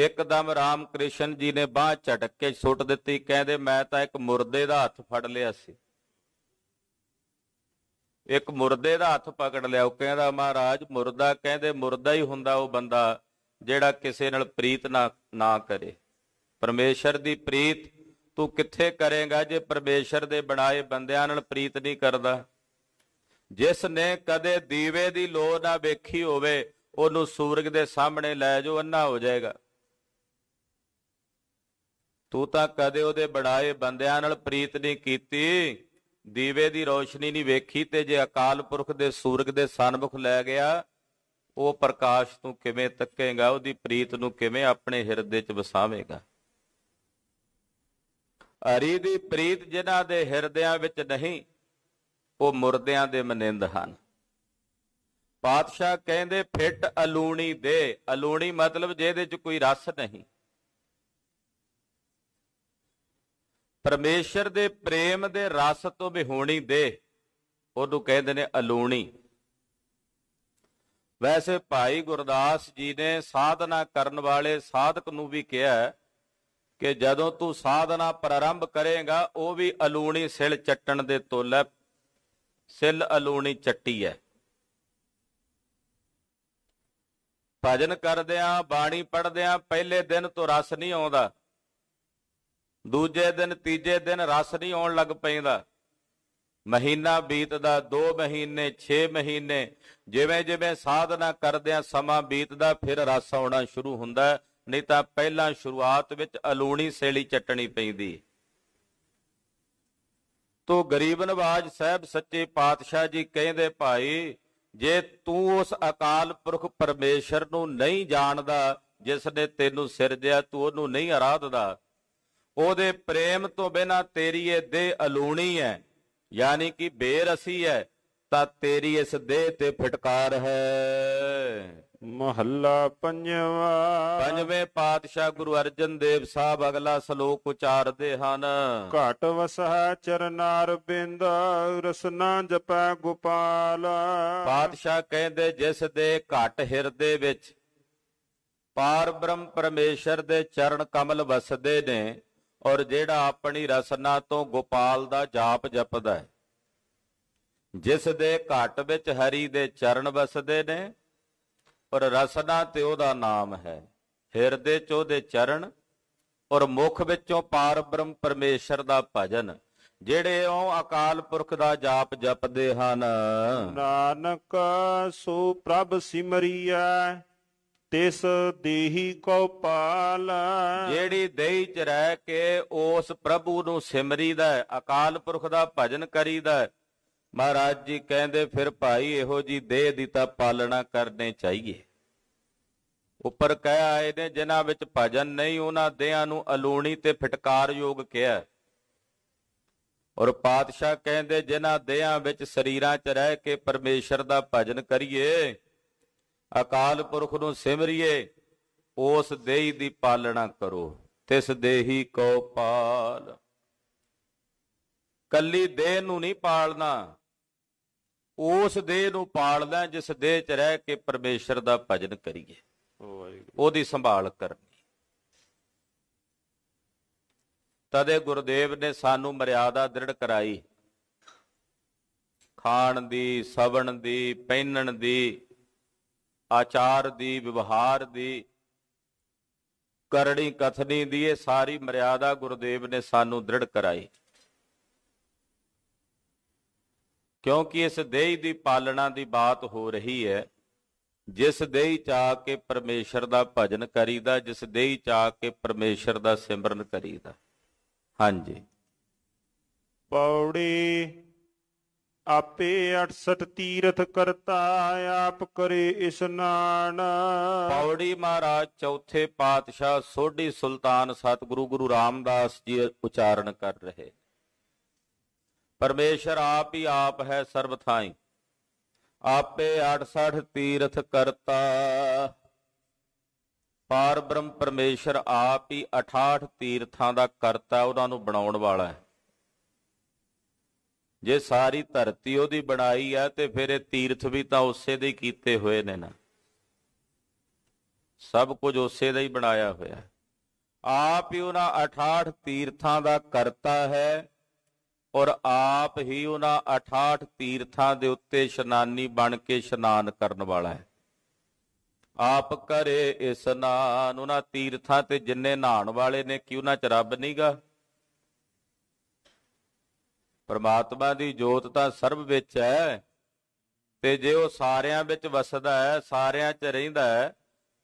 ਇੱਕਦਮ ਰਾਮਕ੍ਰਿਸ਼ਨ ਜੀ ਨੇ ਬਾਹ ਝਟਕ ਕੇ ਛੁੱਟ ਦਿੱਤੀ ਕਹਿੰਦੇ ਮੈਂ ਤਾਂ ਇੱਕ ਮੁਰਦੇ ਦਾ ਹੱਥ ਫੜ ਲਿਆ ਸੀ ਇੱਕ ਮੁਰਦੇ ਦਾ ਹੱਥ ਪਕੜ ਲਿਆ ਉਹ ਕਹਿੰਦਾ ਮਹਾਰਾਜ ਮੁਰਦਾ ਕਹਿੰਦੇ ਮੁਰਦਾ ਹੀ ਹੁੰਦਾ ਉਹ ਬੰਦਾ ਜਿਹੜਾ ਕਿਸੇ ਨਾਲ ਪ੍ਰੀਤ ਨਾ ਨਾ ਕਰੇ ਪਰਮੇਸ਼ਰ ਦੀ ਪ੍ਰੀਤ ਤੂੰ ਕਿੱਥੇ ਕਰੇਗਾ ਜੇ ਪਰਮੇਸ਼ਰ ਦੇ ਬਣਾਏ ਬੰਦਿਆਂ ਨਾਲ ਪ੍ਰੀਤ ਨਹੀਂ ਕਰਦਾ ਜਿਸ ਨੇ ਕਦੇ ਦੀਵੇ ਦੀ ਲੋ ਨਾ ਵੇਖੀ ਹੋਵੇ ਉਹਨੂੰ ਸੂਰਗ ਦੇ ਸਾਹਮਣੇ ਲੈ ਜਾਓ ਅੰਨਾ ਹੋ ਜਾਏਗਾ ਤੂੰ ਤਾਂ ਕਦੇ ਉਹਦੇ ਬਣਾਏ ਬੰਦਿਆਂ ਨਾਲ ਪ੍ਰੀਤ ਨਹੀਂ ਕੀਤੀ ਦੀਵੇ ਦੀ ਰੋਸ਼ਨੀ ਨਹੀਂ ਵੇਖੀ ਤੇ ਜੇ ਅਕਾਲ ਪੁਰਖ ਦੇ ਸੂਰਗ ਦੇ ਸਨਮੁਖ ਲੈ ਗਿਆ ਉਹ ਪ੍ਰਕਾਸ਼ ਤੂੰ ਕਿਵੇਂ ਤੱਕੇਗਾ ਉਹਦੀ ਪ੍ਰੀਤ ਨੂੰ ਕਿਵੇਂ ਆਪਣੇ ਹਿਰਦੇ 'ਚ ਵਸਾਵੇਂਗਾ ਅਰੀ ਦੀ ਪ੍ਰੀਤ ਜਿਨ੍ਹਾਂ ਦੇ ਹਿਰਦਿਆਂ ਵਿੱਚ ਨਹੀਂ ਉਹ ਮੁਰਦਿਆਂ ਦੇ ਮਨਿੰਦ ਹਨ ਪਾਤਸ਼ਾਹ ਕਹਿੰਦੇ ਫਿੱਟ ਅਲੂਣੀ ਦੇ ਅਲੂਣੀ ਮਤਲਬ ਜਿਹਦੇ ਚ ਕੋਈ ਰਸ ਨਹੀਂ ਪਰਮੇਸ਼ਰ ਦੇ ਪ੍ਰੇਮ ਦੇ ਰਸ ਤੋਂ ਬਿਹੋਣੀ ਦੇ ਉਹਨੂੰ ਕਹਿੰਦੇ ਨੇ ਅਲੂਣੀ ਵੈਸੇ ਭਾਈ ਗੁਰਦਾਸ ਜੀ ਨੇ ਸਾਧਨਾ ਕਰਨ ਵਾਲੇ ਸਾਧਕ ਨੂੰ ਵੀ ਕਿਹਾ ਕਿ ਜਦੋਂ ਤੂੰ ਸਾਧਨਾ ਪ੍ਰਾਰੰਭ ਕਰੇਗਾ ਉਹ ਵੀ ਅਲੂਣੀ ਸਿਲ ਚੱਟਣ ਦੇ ਤੋਲੇ ਸਿੱਲ ਅਲੂਣੀ ਚੱਟੀ ਐ ਭਜਨ ਕਰਦਿਆਂ ਬਾਣੀ ਪੜਦਿਆਂ ਪਹਿਲੇ ਦਿਨ ਤੋਂ ਰਸ ਨਹੀਂ ਆਉਂਦਾ ਦੂਜੇ ਦਿਨ ਤੀਜੇ ਦਿਨ ਰਸ ਨਹੀਂ ਆਉਣ ਲੱਗ ਪੈਂਦਾ ਮਹੀਨਾ ਬੀਤਦਾ 2 ਮਹੀਨੇ 6 ਮਹੀਨੇ ਜਿਵੇਂ ਜਿਵੇਂ ਸਾਧਨਾ ਕਰਦਿਆਂ ਸਮਾਂ ਬੀਤਦਾ ਫਿਰ ਰਸ ਆਉਣਾ ਸ਼ੁਰੂ ਹੁੰਦਾ ਨਹੀਂ ਤਾਂ ਪਹਿਲਾਂ ਸ਼ੁਰੂਆਤ ਵਿੱਚ ਅਲੂਣੀ ਸੇਲੀ ਚੱਟਣੀ ਪੈਂਦੀ ਤੋ ਗਰੀਬ ਨਵਾਜ ਸਾਹਿਬ ਸੱਚੇ ਪਾਤਸ਼ਾਹ ਜੀ ਕਹਿੰਦੇ ਭਾਈ ਜੇ ਤੂੰ ਉਸ ਅਕਾਲ ਪੁਰਖ ਪਰਮੇਸ਼ਰ ਨੂੰ ਨਹੀਂ ਜਾਣਦਾ ਜਿਸ ਨੇ ਤੈਨੂੰ ਸਿਰਜਿਆ ਤੂੰ ਉਹਨੂੰ ਨਹੀਂ ਆਰਾਧਦਾ ਉਹਦੇ ਪ੍ਰੇਮ ਤੋਂ ਬਿਨਾ ਤੇਰੀ ਇਹ ਦੇਹ ਅਲੂਣੀ ਹੈ ਯਾਨੀ ਕਿ ਬੇਰਸੀ ਹੈ ਤਾਂ ਤੇਰੀ ਇਸ ਦੇਹ ਤੇ ਫਟਕਾਰ ਹੈ ਮਹੱਲਾ ਪੰਜਵਾ ਪੰਜਵੇਂ ਪਾਤਸ਼ਾਹ ਗੁਰੂ ਅਰਜਨ ਦੇਵ ਸਾਹਿਬ ਅਗਲਾ ਸ਼ਲੋਕ ਉਚਾਰਦੇ ਹਨ ਘਟ ਵਸਹਿ ਚਰਨਾਰ ਬਿੰਦ ਰਸਨਾ ਜਪੈ ਗੋਪਾਲ ਪਾਤਸ਼ਾਹ ਕਹਿੰਦੇ ਜਿਸ ਦੇ ਘਟ ਹਿਰਦੇ ਵਿੱਚ ਪਾਰ ਬ੍ਰਹਮ ਪਰਮੇਸ਼ਰ ਦੇ ਚਰਨ ਕਮਲ ਵਸਦੇ ਨੇ ਔਰ ਜਿਹੜਾ ਆਪਣੀ ਰਸਨਾ ਤੋਂ ਗੋਪਾਲ ਦਾ ਜਾਪ ਜਪਦਾ ਹੈ ਜਿਸ ਦੇ ਘਟ ਵਿੱਚ ਹਰੀ ਦੇ ਚਰਨ ਵਸਦੇ ਨੇ ਔਰ ਰਸਨਾ ਤੇ ਉਹਦਾ ਨਾਮ ਹੈ ਹਿਰਦੇ ਚ ਉਹਦੇ ਚਰਨ ਔਰ ਮੁਖ ਵਿੱਚੋਂ ਪਾਰ ਬ੍ਰਹਮ ਪਰਮੇਸ਼ਰ ਦਾ ਭਜਨ ਜਿਹੜੇ ਉਹ ਅਕਾਲ ਪੁਰਖ ਦਾ ਜਾਪ ਜਪਦੇ ਹਨ ਨਾਨਕ ਸੋ ਪ੍ਰਭ ਸਿਮਰੀਐ ਤਿਸ ਦੇਹੀ ਕੋ ਪਾਲ ਜਿਹੜੀ ਦੇਹੀ ਚ ਰਹਿ ਕੇ ਉਸ ਪ੍ਰਭੂ ਨੂੰ ਸਿਮਰੀਦਾ ਅਕਾਲ ਪੁਰਖ ਦਾ ਭਜਨ ਕਰੀਦਾ ਮਹਾਰਾਜ ਜੀ ਕਹਿੰਦੇ ਫਿਰ ਭਾਈ ਇਹੋ ਜੀ ਦੇਹ ਦੀ ਤਾਂ ਪਾਲਣਾ ਕਰਨੇ ਚਾਹੀਏ ਉੱਪਰ ਕਹਿ ਆਏ ਨੇ ਜਿਨ੍ਹਾਂ ਵਿੱਚ ਭਜਨ ਨਹੀਂ ਉਹਨਾਂ ਦੇਹਾਂ ਨੂੰ ਅਲੂਣੀ ਤੇ ਫਟਕਾਰਯੋਗ ਕਿਹਾ ਔਰ ਪਾਤਸ਼ਾਹ ਕਹਿੰਦੇ ਜਿਨ੍ਹਾਂ ਦੇਹਾਂ ਵਿੱਚ ਸਰੀਰਾਂ 'ਚ ਰਹਿ ਕੇ ਪਰਮੇਸ਼ਰ ਦਾ ਭਜਨ ਕਰੀਏ ਅਕਾਲ ਪੁਰਖ ਨੂੰ ਸਿਮਰਿਏ ਉਸ ਦੇਹੀ ਦੀ ਪਾਲਣਾ ਕਰੋ ਤਿਸ ਦੇਹੀ ਕੋ ਪਾਲ ਕੱਲੀ ਦੇਹ ਨੂੰ ਨਹੀਂ ਪਾਲਣਾ ਉਸ ਦੇਹ ਨੂੰ ਪਾਲਦਾ ਜਿਸ ਦੇਹ 'ਚ ਰਹਿ ਕੇ ਪਰਮੇਸ਼ਰ ਦਾ ਭਜਨ ਕਰੀਏ ਉਹਦੀ ਸੰਭਾਲ ਕਰਨੀ ਤਦੇ ਗੁਰਦੇਵ ਨੇ ਸਾਨੂੰ ਮਰਿਆਦਾ ਦ੍ਰਿੜ ਕਰਾਈ ਖਾਣ ਦੀ ਸਵਣ ਦੀ ਪਹਿਨਣ ਦੀ ਆਚਾਰ ਦੀ ਵਿਵਹਾਰ ਦੀ ਕਰੜੀ ਕਥਨੀ ਦੀ ਇਹ ਸਾਰੀ ਮਰਿਆਦਾ ਗੁਰਦੇਵ ਨੇ ਸਾਨੂੰ ਦ੍ਰਿੜ ਕਰਾਈ ਕਿਉਂਕਿ ਇਸ ਦੇਹ ਦੀ ਪਾਲਣਾ ਦੀ ਬਾਤ ਹੋ ਰਹੀ ਹੈ ਜਿਸ ਦੇਹ ਚਾ ਕੇ ਪਰਮੇਸ਼ਰ ਦਾ ਭਜਨ ਕਰੀਦਾ ਜਿਸ ਦੇਹ ਚਾ ਕੇ ਪਰਮੇਸ਼ਰ ਦਾ ਸਿਮਰਨ ਕਰੀਦਾ ਹਾਂਜੀ ਪੌੜੀ ਆਪੇ 68 ਤੀਰਥ ਕਰਤਾ ਆਪ ਕਰੇ ਇਸ਼ਨਾਨ ਪੌੜੀ ਮਹਾਰਾਜ ਚੌਥੇ ਪਾਤਸ਼ਾਹ ਸੋਢੀ ਸੁਲਤਾਨ ਸਤਿਗੁਰੂ ਗੁਰੂ ਰਾਮਦਾਸ ਜੀ ਉਚਾਰਨ ਕਰ ਰਹੇ ਪਰਮੇਸ਼ਰ ਆਪ ਹੀ ਆਪ ਹੈ ਸਰਬ ਥਾਈ ਆਪੇ 68 ਤੀਰਥ ਕਰਤਾ ਪਾਰ ਬ੍ਰਹਮ ਪਰਮੇਸ਼ਰ ਆਪ ਹੀ 68 ਤੀਰਥਾਂ ਦਾ ਕਰਤਾ ਉਹਨਾਂ ਨੂੰ ਬਣਾਉਣ ਵਾਲਾ ਹੈ ਜੇ ਸਾਰੀ ਧਰਤੀ ਉਹਦੀ ਬਣਾਈ ਹੈ ਤੇ ਫਿਰ ਇਹ ਤੀਰਥ ਵੀ ਤਾਂ ਉਸੇ ਦੇ ਕੀਤੇ ਹੋਏ ਨੇ ਨਾ ਸਭ ਕੁਝ ਉਸੇ ਦਾ ਹੀ ਬਣਾਇਆ ਹੋਇਆ ਆਪ ਹੀ ਉਹਨਾਂ 68 ਤੀਰਥਾਂ ਦਾ ਕਰਤਾ ਹੈ ਔਰ ਆਪ ਹੀ ਉਹਨਾਂ 68 ਤੀਰਥਾਂ ਦੇ ਉੱਤੇ ਇਸ਼ਨਾਨੀ ਬਣ ਕੇ ਇਸ਼ਨਾਨ ਕਰਨ ਵਾਲਾ ਹੈ ਆਪ ਕਰੇ ਇਸ਼ਨਾਨ ਉਹਨਾਂ ਤੀਰਥਾਂ ਤੇ ਜਿੰਨੇ ਨਹਾਣ ਵਾਲੇ ਨੇ ਕਿ ਉਹਨਾਂ ਚ ਰੱਬ ਨਹੀਂਗਾ ਪਰਮਾਤਮਾ ਦੀ ਜੋਤ ਤਾਂ ਸਰਬ ਵਿੱਚ ਹੈ ਤੇ ਜੇ ਉਹ ਸਾਰਿਆਂ ਵਿੱਚ ਵਸਦਾ ਹੈ ਸਾਰਿਆਂ 'ਚ ਰਹਿੰਦਾ ਹੈ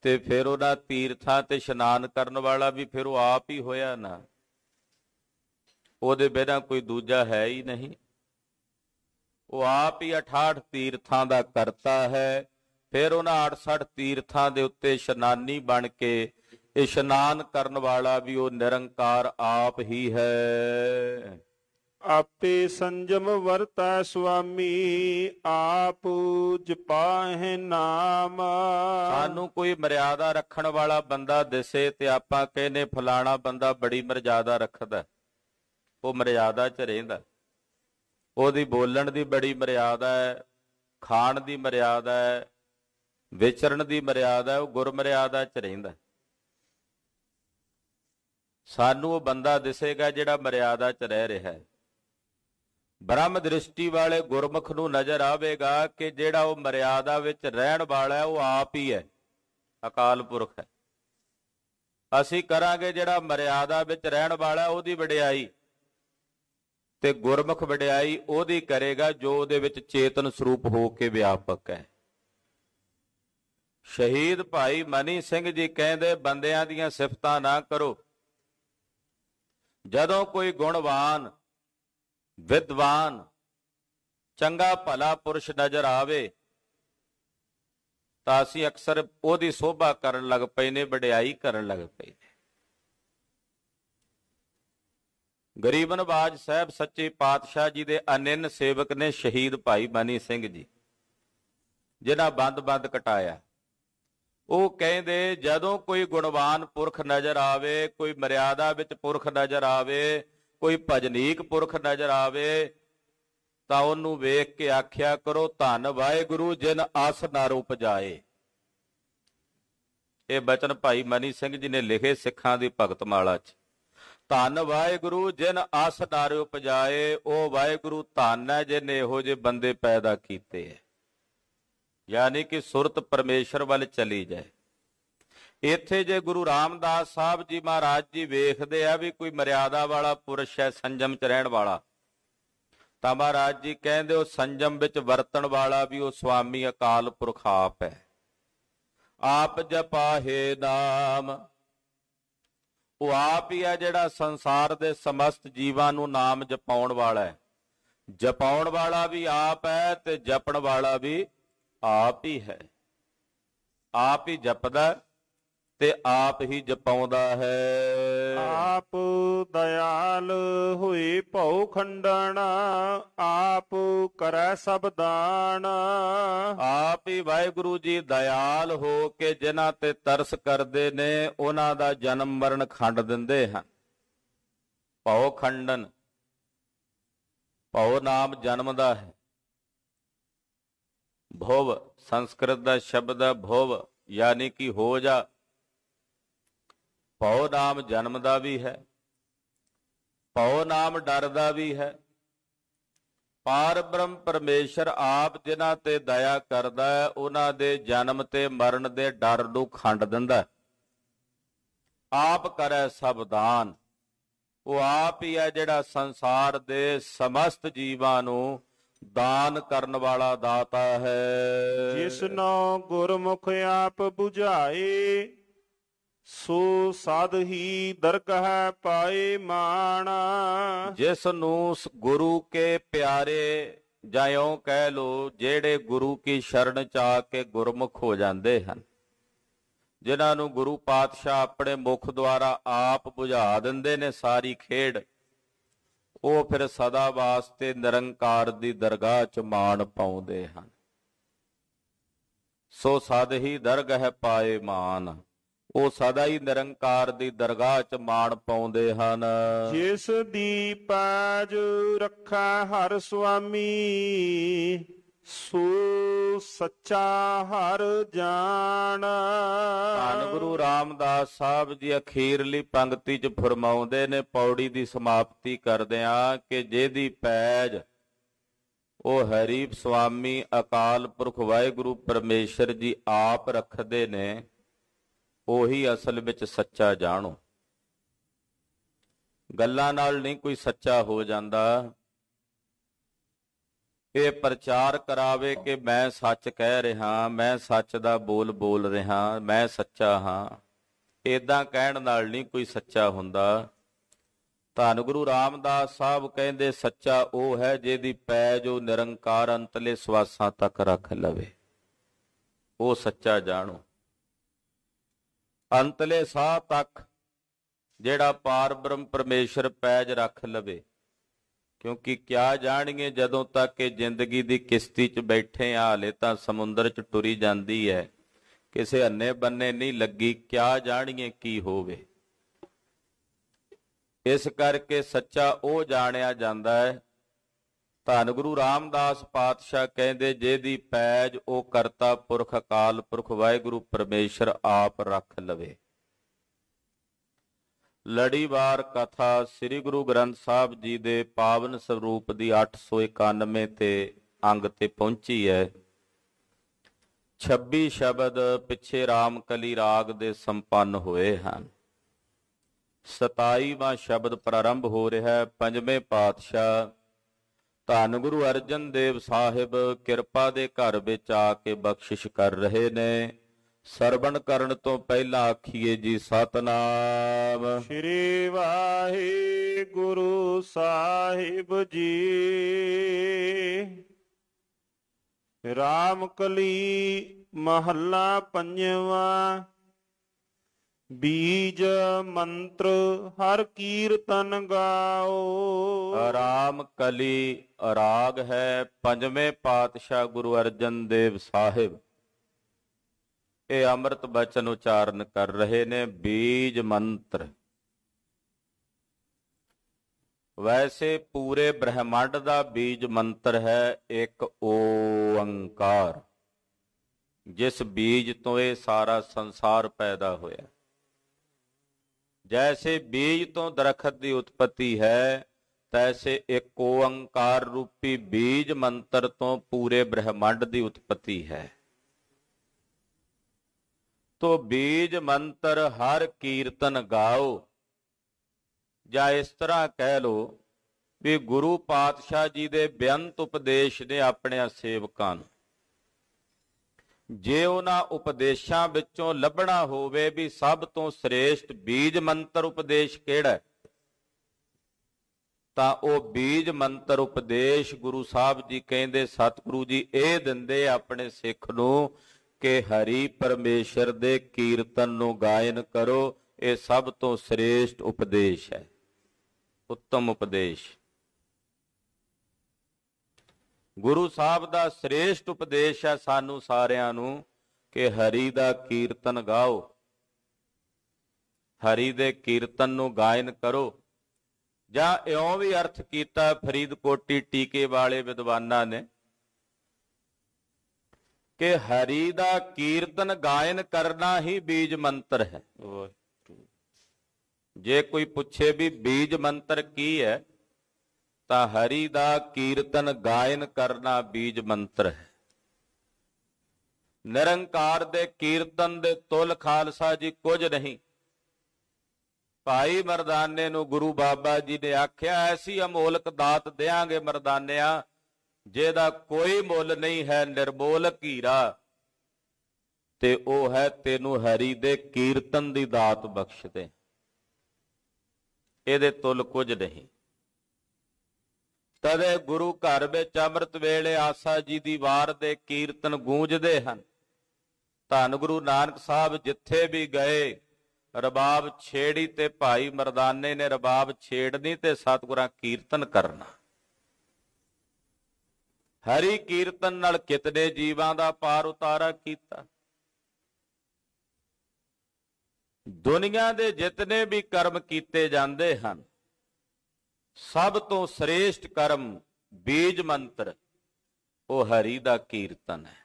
ਤੇ ਫਿਰ ਉਹਦਾ ਤੀਰਥਾਂ ਤੇ ਇਸ਼ਨਾਨ ਕਰਨ ਵਾਲਾ ਵੀ ਫਿਰ ਉਹ ਆਪ ਹੀ ਹੋਇਆ ਨਾ ਉਹਦੇ ਬਿਨਾਂ ਕੋਈ ਦੂਜਾ ਹੈ ਹੀ ਨਹੀਂ ਉਹ ਆਪ ਹੀ 68 ਤੀਰਥਾਂ ਦਾ ਕਰਤਾ ਹੈ ਫਿਰ ਉਹਨਾਂ 68 ਤੀਰਥਾਂ ਦੇ ਉੱਤੇ ਇਸ਼ਨਾਨੀ ਬਣ ਕੇ ਇਸ਼ਨਾਨ ਕਰਨ ਵਾਲਾ ਵੀ ਉਹ ਨਿਰੰਕਾਰ ਆਪ ਹੀ ਹੈ ਆਪੇ ਸੰਜਮ ਵਰਤਾ ਸੁਆਮੀ ਆਪ ਜਪਾਹਿ ਨਾਮ ਸਾਨੂੰ ਕੋਈ ਮਰਿਆਦਾ ਰੱਖਣ ਵਾਲਾ ਬੰਦਾ ਦਿਸੇ ਤੇ ਆਪਾਂ ਕਹਿੰਨੇ ਫਲਾਣਾ ਬੰਦਾ ਬੜੀ ਮਰਿਆਦਾ ਰੱਖਦਾ ਉਹ ਮਰਿਆਦਾ 'ਚ ਰਹਿੰਦਾ ਉਹਦੀ ਬੋਲਣ ਦੀ ਬੜੀ ਮਰਿਆਦਾ ਹੈ ਖਾਣ ਦੀ ਮਰਿਆਦਾ ਹੈ ਵਿਚਰਨ ਦੀ ਮਰਿਆਦਾ ਹੈ ਉਹ ਗੁਰ ਮਰਿਆਦਾ 'ਚ ਰਹਿੰਦਾ ਸਾਨੂੰ ਉਹ ਬੰਦਾ ਦਿਸੇਗਾ ਜਿਹੜਾ ਮਰਿਆਦਾ 'ਚ ਰਹਿ ਰਿਹਾ ਹੈ ਬ੍ਰਹਮ ਦ੍ਰਿਸ਼ਟੀ ਵਾਲੇ ਗੁਰਮੁਖ ਨੂੰ ਨਜ਼ਰ ਆਵੇਗਾ ਕਿ ਜਿਹੜਾ ਉਹ ਮਰਿਆਦਾ ਵਿੱਚ ਰਹਿਣ ਵਾਲਾ ਹੈ ਉਹ ਆਪ ਹੀ ਹੈ ਅਕਾਲ ਪੁਰਖ ਹੈ ਅਸੀਂ ਕਰਾਂਗੇ ਜਿਹੜਾ ਮਰਿਆਦਾ ਵਿੱਚ ਰਹਿਣ ਵਾਲਾ ਉਹਦੀ ਵਡਿਆਈ ਤੇ ਗੁਰਮੁਖ ਵਡਿਆਈ ਉਹਦੀ ਕਰੇਗਾ ਜੋ ਉਹਦੇ ਵਿੱਚ ਚੇਤਨ ਸਰੂਪ ਹੋ ਕੇ ਵਿਆਪਕ ਹੈ ਸ਼ਹੀਦ ਭਾਈ ਮਨੀ ਸਿੰਘ ਜੀ ਕਹਿੰਦੇ ਬੰਦਿਆਂ ਦੀਆਂ ਸਿਫਤਾਂ ਨਾ ਕਰੋ ਜਦੋਂ ਕੋਈ ਗੁਣਵਾਨ ਵਿਦਵਾਨ ਚੰਗਾ ਭਲਾ ਪੁਰਸ਼ ਨਜ਼ਰ ਆਵੇ ਤਾਂ ਅਸੀਂ ਅਕਸਰ ਉਹਦੀ ਸੋਭਾ ਕਰਨ ਲੱਗ ਪਏ ਨੇ ਵਡਿਆਈ ਕਰਨ ਲੱਗ ਪਏ ਨੇ ਗਰੀਬ ਨਵਾਜ ਸਾਹਿਬ ਸੱਚੇ ਪਾਤਸ਼ਾਹ ਜੀ ਦੇ ਅਨੰਨ ਸੇਵਕ ਨੇ ਸ਼ਹੀਦ ਭਾਈ ਬਾਨੀ ਸਿੰਘ ਜੀ ਜਿਹਨਾਂ ਬੰਦ-ਬੰਦ ਕਟਾਇਆ ਉਹ ਕਹਿੰਦੇ ਜਦੋਂ ਕੋਈ ਗੁਣਵਾਨ ਪੁਰਖ ਨਜ਼ਰ ਆਵੇ ਕੋਈ ਮਰਿਆਦਾ ਵਿੱਚ ਪੁਰਖ ਨਜ਼ਰ ਆਵੇ ਕੋਈ ਭਜਨੀਕ ਪੁਰਖ ਨਜ਼ਰ ਆਵੇ ਤਾਂ ਉਹਨੂੰ ਵੇਖ ਕੇ ਆਖਿਆ ਕਰੋ ਧੰਨ ਵਾਹਿਗੁਰੂ ਜਿਨ ਆਸ ਨਾ ਰੂਪ ਜਾਏ ਇਹ ਬਚਨ ਭਾਈ ਮਨੀ ਸਿੰਘ ਜੀ ਨੇ ਲਿਖੇ ਸਿੱਖਾਂ ਦੀ ਭਗਤ ਮਾਲਾ 'ਚ ਧੰਨ ਵਾਹਿਗੁਰੂ ਜਿਨ ਅਸ ਨਾਰ ਉਪਜਾਏ ਉਹ ਵਾਹਿਗੁਰੂ ਧੰਨ ਹੈ ਜਿਨੇ ਇਹੋ ਜੇ ਬੰਦੇ ਪੈਦਾ ਕੀਤੇ ਹੈ ਯਾਨੀ ਕਿ ਸੁਰਤ ਪਰਮੇਸ਼ਰ ਵੱਲ ਚਲੀ ਜਾਏ ਇੱਥੇ ਜੇ ਗੁਰੂ ਰਾਮਦਾਸ ਸਾਹਿਬ ਜੀ ਮਹਾਰਾਜ ਜੀ ਵੇਖਦੇ ਆ ਵੀ ਕੋਈ ਮਰਿਆਦਾ ਵਾਲਾ ਪੁਰਸ਼ ਹੈ ਸੰਜਮ ਚ ਰਹਿਣ ਵਾਲਾ ਤਾਂ ਮਹਾਰਾਜ ਜੀ ਕਹਿੰਦੇ ਉਹ ਸੰਜਮ ਵਿੱਚ ਵਰਤਣ ਵਾਲਾ ਵੀ ਉਹ ਸੁਆਮੀ ਅਕਾਲ ਪੁਰਖ ਆਪ ਹੈ ਆਪ ਜਪਾਹੇ ਨਾਮ ਉਹ ਆਪ ਹੀ ਆ ਜਿਹੜਾ ਸੰਸਾਰ ਦੇ ਸਮਸਤ ਜੀਵਾਂ ਨੂੰ ਨਾਮ ਜਪਾਉਣ ਵਾਲਾ ਹੈ ਜਪਾਉਣ ਵਾਲਾ ਵੀ ਆਪ ਹੈ ਤੇ ਜਪਣ ਵਾਲਾ ਵੀ ਆਪ ਹੀ ਹੈ ਆਪ ਹੀ ਜਪਦਾ ਤੇ ਆਪ ਹੀ ਜਪਾਉਂਦਾ ਹੈ ਆਪ ਦਇਆਲ ਹੋਏ ਭਉ ਖੰਡਣ ਆਪ ਕਰੈ ਸਭ ਦਾਨ ਆਪ ਹੀ ਵਾਹਿਗੁਰੂ ਜੀ ਦਇਆਲ ਹੋ ਕੇ ਜਿਨ੍ਹਾਂ ਤੇ ਤਰਸ ਕਰਦੇ ਨੇ ਉਹਨਾਂ ਦਾ ਜਨਮ ਮਰਨ ਖੰਡ ਦਿੰਦੇ ਹਨ ਭਉ ਖੰਡਨ ਭਉ ਨਾਮ ਜਨਮ ਦਾ ਹੈ ਭਵ ਸੰਸਕ੍ਰਿਤ ਦਾ ਸ਼ਬਦ ਹੈ ਭਵ ਯਾਨੀ ਕਿ ਹੋ ਜਾ ਪਉ ਨਾਮ ਜਨਮ ਦਾ ਵੀ ਹੈ ਪਉ ਨਾਮ ਡਰ ਦਾ ਵੀ ਹੈ ਪਾਰ ਬ੍ਰਹਮ ਪਰਮੇਸ਼ਰ ਆਪ ਜਿਨ੍ਹਾਂ ਤੇ ਦਇਆ ਕਰਦਾ ਹੈ ਉਹਨਾਂ ਦੇ ਜਨਮ ਤੇ ਮਰਨ ਦੇ ਡਰ ਨੂੰ ਖੰਡ ਦਿੰਦਾ ਆਪ ਕਰੈ ਸਭ ਦਾਨ ਉਹ ਆਪ ਹੀ ਹੈ ਜਿਹੜਾ ਸੰਸਾਰ ਦੇ ਸਮਸਤ ਜੀਵਾਂ ਨੂੰ ਦਾਨ ਕਰਨ ਵਾਲਾ ਦਾਤਾ ਹੈ ਜਿਸ ਨੂੰ ਗੁਰਮੁਖ ਆਪ 부ਝਾਏ ਸੋ ਸਾਧ ਹੀ ਦਰਗਹ ਪਾਏ ਮਾਣ ਜਿਸ ਨੂੰ ਗੁਰੂ ਕੇ ਪਿਆਰੇ ਜਾਇਓ ਕਹਿ ਲੋ ਜਿਹੜੇ ਗੁਰੂ ਕੀ ਸ਼ਰਨ ਚਾ ਕੇ ਗੁਰਮੁਖ ਹੋ ਜਾਂਦੇ ਹਨ ਜਿਨ੍ਹਾਂ ਨੂੰ ਗੁਰੂ ਪਾਤਸ਼ਾਹ ਆਪਣੇ ਮੁਖ ਦੁਆਰਾ ਆਪ 부ਝਾ ਦਿੰਦੇ ਨੇ ਸਾਰੀ ਖੇਡ ਉਹ ਫਿਰ ਸਦਾ ਵਾਸਤੇ ਨਿਰੰਕਾਰ ਦੀ ਦਰਗਾਹ 'ਚ ਮਾਣ ਪਾਉਂਦੇ ਹਨ ਸੋ ਸਾਧ ਹੀ ਦਰਗਹ ਪਾਏ ਮਾਨ ਉਹ ਸਦਾ ਹੀ ਨਿਰੰਕਾਰ ਦੀ ਦਰਗਾਹ 'ਚ ਮਾਣ ਪਾਉਂਦੇ ਹਨ ਜਿਸ ਦੀ ਪਾਜ ਰੱਖਾ ਹਰ ਸੁਆਮੀ ਸੋ ਸੱਚਾ ਹਰ ਜਾਣ ਧੰਨ ਗੁਰੂ ਰਾਮਦਾਸ ਸਾਹਿਬ ਜੀ ਅਖੀਰਲੀ ਪੰਕਤੀ 'ਚ ਫਰਮਾਉਂਦੇ ਨੇ ਪੌੜੀ ਦੀ ਸਮਾਪਤੀ ਕਰਦਿਆਂ ਕਿ ਜਿਹਦੀ ਪੈਜ ਉਹ ਹਰੀਪ ਸੁਆਮੀ ਅਕਾਲ ਪੁਰਖ ਵਾਹਿਗੁਰੂ ਪਰਮੇਸ਼ਰ ਜੀ ਆਪ ਰੱਖਦੇ ਨੇ ਉਹੀ ਅਸਲ ਵਿੱਚ ਸੱਚਾ ਜਾਣੋ ਗੱਲਾਂ ਨਾਲ ਨਹੀਂ ਕੋਈ ਸੱਚਾ ਹੋ ਜਾਂਦਾ ਇਹ ਪ੍ਰਚਾਰ ਕਰਾਵੇ ਕਿ ਮੈਂ ਸੱਚ ਕਹਿ ਰਿਹਾ ਮੈਂ ਸੱਚ ਦਾ ਬੋਲ ਬੋਲ ਰਿਹਾ ਮੈਂ ਸੱਚਾ ਹਾਂ ਇਦਾਂ ਕਹਿਣ ਨਾਲ ਨਹੀਂ ਕੋਈ ਸੱਚਾ ਹੁੰਦਾ ਧੰਨ ਗੁਰੂ ਰਾਮਦਾਸ ਸਾਹਿਬ ਕਹਿੰਦੇ ਸੱਚਾ ਉਹ ਹੈ ਜਿਹਦੀ ਪੈ ਜੋ ਨਿਰੰਕਾਰ ਅੰਤਲੇ ਸਵਾਸਾਂ ਤੱਕ ਰੱਖ ਲਵੇ ਉਹ ਸੱਚਾ ਜਾਣੋ ਅੰਤਲੇ ਸਾਹ ਤੱਕ ਜਿਹੜਾ ਪਾਰ ਬ੍ਰਹਮ ਪਰਮੇਸ਼ਰ ਪੈਜ ਰੱਖ ਲਵੇ ਕਿਉਂਕਿ ਕਿਆ ਜਾਣੀਏ ਜਦੋਂ ਤੱਕ ਇਹ ਜ਼ਿੰਦਗੀ ਦੀ ਕਿਸ਼ਤੀ 'ਚ ਬੈਠੇ ਆ ਹਲੇ ਤਾਂ ਸਮੁੰਦਰ 'ਚ ਟੁਰੀ ਜਾਂਦੀ ਹੈ ਕਿਸੇ ਅੰਨੇ ਬੰਨੇ ਨਹੀਂ ਲੱਗੀ ਕਿਆ ਜਾਣੀਏ ਕੀ ਹੋਵੇ ਇਸ ਕਰਕੇ ਸੱਚਾ ਉਹ ਜਾਣਿਆ ਜਾਂਦਾ ਹੈ ਧੰਨ ਗੁਰੂ ਰਾਮਦਾਸ ਪਾਤਸ਼ਾਹ ਕਹਿੰਦੇ ਜੇ ਦੀ ਪੈਜ ਉਹ ਕਰਤਾ ਪੁਰਖ ਅਕਾਲ ਪੁਰਖ ਵਾਹਿਗੁਰੂ ਪਰਮੇਸ਼ਰ ਆਪ ਰੱਖ ਲਵੇ ਲੜੀਵਾਰ ਕਥਾ ਸ੍ਰੀ ਗੁਰੂ ਗ੍ਰੰਥ ਸਾਹਿਬ ਜੀ ਦੇ ਪਾਵਨ ਸਰੂਪ ਦੀ 891 ਤੇ ਅੰਗ ਤੇ ਪਹੁੰਚੀ ਹੈ 26 ਸ਼ਬਦ ਪਿੱਛੇ ਰਾਮਕਲੀ ਰਾਗ ਦੇ ਸੰਪੰਨ ਹੋਏ ਹਨ 27ਵਾਂ ਸ਼ਬਦ ਪ੍ਰਾਰੰਭ ਹੋ ਰਿਹਾ ਹੈ ਪੰਜਵੇਂ ਪਾਤਸ਼ਾਹ ਧੰਨ ਗੁਰੂ ਅਰਜਨ ਦੇਵ ਸਾਹਿਬ ਕਿਰਪਾ ਦੇ ਘਰ ਵਿੱਚ ਆ ਕੇ ਬਖਸ਼ਿਸ਼ ਕਰ ਰਹੇ ਨੇ ਸਰਵਣ ਕਰਨ ਤੋਂ ਪਹਿਲਾਂ ਆਖੀਏ ਜੀ ਸਤਨਾਮ ਸ੍ਰੀ ਵਾਹਿਗੁਰੂ ਸਾਹਿਬ ਜੀ ਰਾਮ ਕਲੀ ਮਹੱਲਾ ਪੰਜਵਾਂ ਬੀਜ ਮੰਤਰ ਹਰ ਕੀਰਤਨ ਗਾਓ ਰਾਮ ਕਲੀ ਰਾਗ ਹੈ ਪੰਜਵੇਂ ਪਾਤਸ਼ਾਹ ਗੁਰੂ ਅਰਜਨ ਦੇਵ ਸਾਹਿਬ ਇਹ ਅੰਮ੍ਰਿਤ ਬਚਨ ਉਚਾਰਨ ਕਰ ਰਹੇ ਨੇ ਬੀਜ ਮੰਤਰ ਵੈਸੇ ਪੂਰੇ ਬ੍ਰਹਿਮੰਡ ਦਾ ਬੀਜ ਮੰਤਰ ਹੈ ਇੱਕ ਓੰਕਾਰ ਜਿਸ ਬੀਜ ਤੋਂ ਇਹ ਸਾਰਾ ਸੰਸਾਰ ਪੈਦਾ ਹੋਇਆ ਜੈਸੇ ਬੀਜ ਤੋਂ ਦਰਖਤ ਦੀ ਉਤਪਤੀ ਹੈ ਤੈਸੇ ਇੱਕ ਓੰਕਾਰ ਰੂਪੀ ਬੀਜ ਮੰਤਰ ਤੋਂ ਪੂਰੇ ਬ੍ਰਹਿਮੰਡ ਦੀ ਉਤਪਤੀ ਹੈ ਤੋ ਬੀਜ ਮੰਤਰ ਹਰ ਕੀਰਤਨ ਗਾਓ ਜਾਂ ਇਸ ਤਰ੍ਹਾਂ ਕਹਿ ਲੋ ਵੀ ਗੁਰੂ ਪਾਤਸ਼ਾਹ ਜੀ ਦੇ ਬੇਅੰਤ ਉਪਦੇਸ਼ ਨੇ ਆਪਣੇ ਸੇਵਕਾਂ ਨੂੰ ਜੇ ਉਹਨਾਂ ਉਪਦੇਸ਼ਾਂ ਵਿੱਚੋਂ ਲੱਭਣਾ ਹੋਵੇ ਵੀ ਸਭ ਤੋਂ ਸ੍ਰੇਸ਼ਟ ਬੀਜ ਮੰਤਰ ਉਪਦੇਸ਼ ਕਿਹੜਾ ਤਾਂ ਉਹ ਬੀਜ ਮੰਤਰ ਉਪਦੇਸ਼ ਗੁਰੂ ਸਾਹਿਬ ਜੀ ਕਹਿੰਦੇ ਸਤਿਗੁਰੂ ਜੀ ਇਹ ਦਿੰਦੇ ਆਪਣੇ ਸਿੱਖ ਨੂੰ ਕਿ ਹਰੀ ਪਰਮੇਸ਼ਰ ਦੇ ਕੀਰਤਨ ਨੂੰ ਗਾਇਨ ਕਰੋ ਇਹ ਸਭ ਤੋਂ ਸ੍ਰੇਸ਼ਟ ਉਪਦੇਸ਼ ਹੈ ਉੱਤਮ ਉਪਦੇਸ਼ ਗੁਰੂ ਸਾਹਿਬ ਦਾ ਸ੍ਰੇਸ਼ਟ ਉਪਦੇਸ਼ ਹੈ ਸਾਨੂੰ ਸਾਰਿਆਂ ਨੂੰ ਕਿ ਹਰੀ ਦਾ ਕੀਰਤਨ ਗਾਓ ਹਰੀ ਦੇ ਕੀਰਤਨ ਨੂੰ ਗਾਇਨ ਕਰੋ ਜਾਂ ਇਉਂ ਵੀ ਅਰਥ ਕੀਤਾ ਫਰੀਦਕੋਟੀ ਟੀਕੇ ਵਾਲੇ ਵਿਦਵਾਨਾਂ ਨੇ ਕਿ ਹਰੀ ਦਾ ਕੀਰਤਨ ਗਾਇਨ ਕਰਨਾ ਹੀ ਬੀਜ ਮੰਤਰ ਹੈ ਜੇ ਕੋਈ ਪੁੱਛੇ ਵੀ ਬੀਜ ਮੰਤਰ ਕੀ ਹੈ ਤਾਂ ਹਰੀ ਦਾ ਕੀਰਤਨ ਗਾਇਨ ਕਰਨਾ ਬੀਜ ਮੰਤਰ ਹੈ ਨਿਰੰਕਾਰ ਦੇ ਕੀਰਤਨ ਦੇ ਤੁਲ ਖਾਲਸਾ ਜੀ ਕੁਝ ਨਹੀਂ ਭਾਈ ਮਰਦਾਨੇ ਨੂੰ ਗੁਰੂ ਬਾਬਾ ਜੀ ਨੇ ਆਖਿਆ ਐਸੀ ਅਮੋਲਕ ਦਾਤ ਦੇਾਂਗੇ ਮਰਦਾਨਿਆਂ ਜਿਹਦਾ ਕੋਈ ਮੁੱਲ ਨਹੀਂ ਹੈ ਨਿਰਮੋਲ ਕੀਰਾ ਤੇ ਉਹ ਹੈ ਤੈਨੂੰ ਹਰੀ ਦੇ ਕੀਰਤਨ ਦੀ ਦਾਤ ਬਖਸ਼ਦੇ ਇਹਦੇ ਤੁਲ ਕੁਝ ਨਹੀਂ ਤਵੇ ਗੁਰੂ ਘਰ ਵਿੱਚ ਅੰਮ੍ਰਿਤ ਵੇਲੇ ਆਸਾ ਜੀ ਦੀ ਵਾਰ ਦੇ ਕੀਰਤਨ ਗੂੰਜਦੇ ਹਨ ਧੰਨ ਗੁਰੂ ਨਾਨਕ ਸਾਹਿਬ ਜਿੱਥੇ ਵੀ ਗਏ ਰਬਾਬ ਛੇੜੀ ਤੇ ਭਾਈ ਮਰਦਾਨੇ ਨੇ ਰਬਾਬ ਛੇੜਨੀ ਤੇ ਸਤਿਗੁਰਾਂ ਕੀਰਤਨ ਕਰਨਾ ਹਰੀ ਕੀਰਤਨ ਨਾਲ ਕਿਤਨੇ ਜੀਵਾਂ ਦਾ ਪਾਰ ਉਤਾਰਾ ਕੀਤਾ ਦੁਨੀਆਂ ਦੇ ਜਿਤਨੇ ਵੀ ਕਰਮ ਕੀਤੇ ਜਾਂਦੇ ਹਨ ਸਭ ਤੋਂ ਸ੍ਰੇਸ਼ਟ ਕਰਮ ਬੀਜ ਮੰਤਰ ਉਹ ਹਰੀ ਦਾ ਕੀਰਤਨ ਹੈ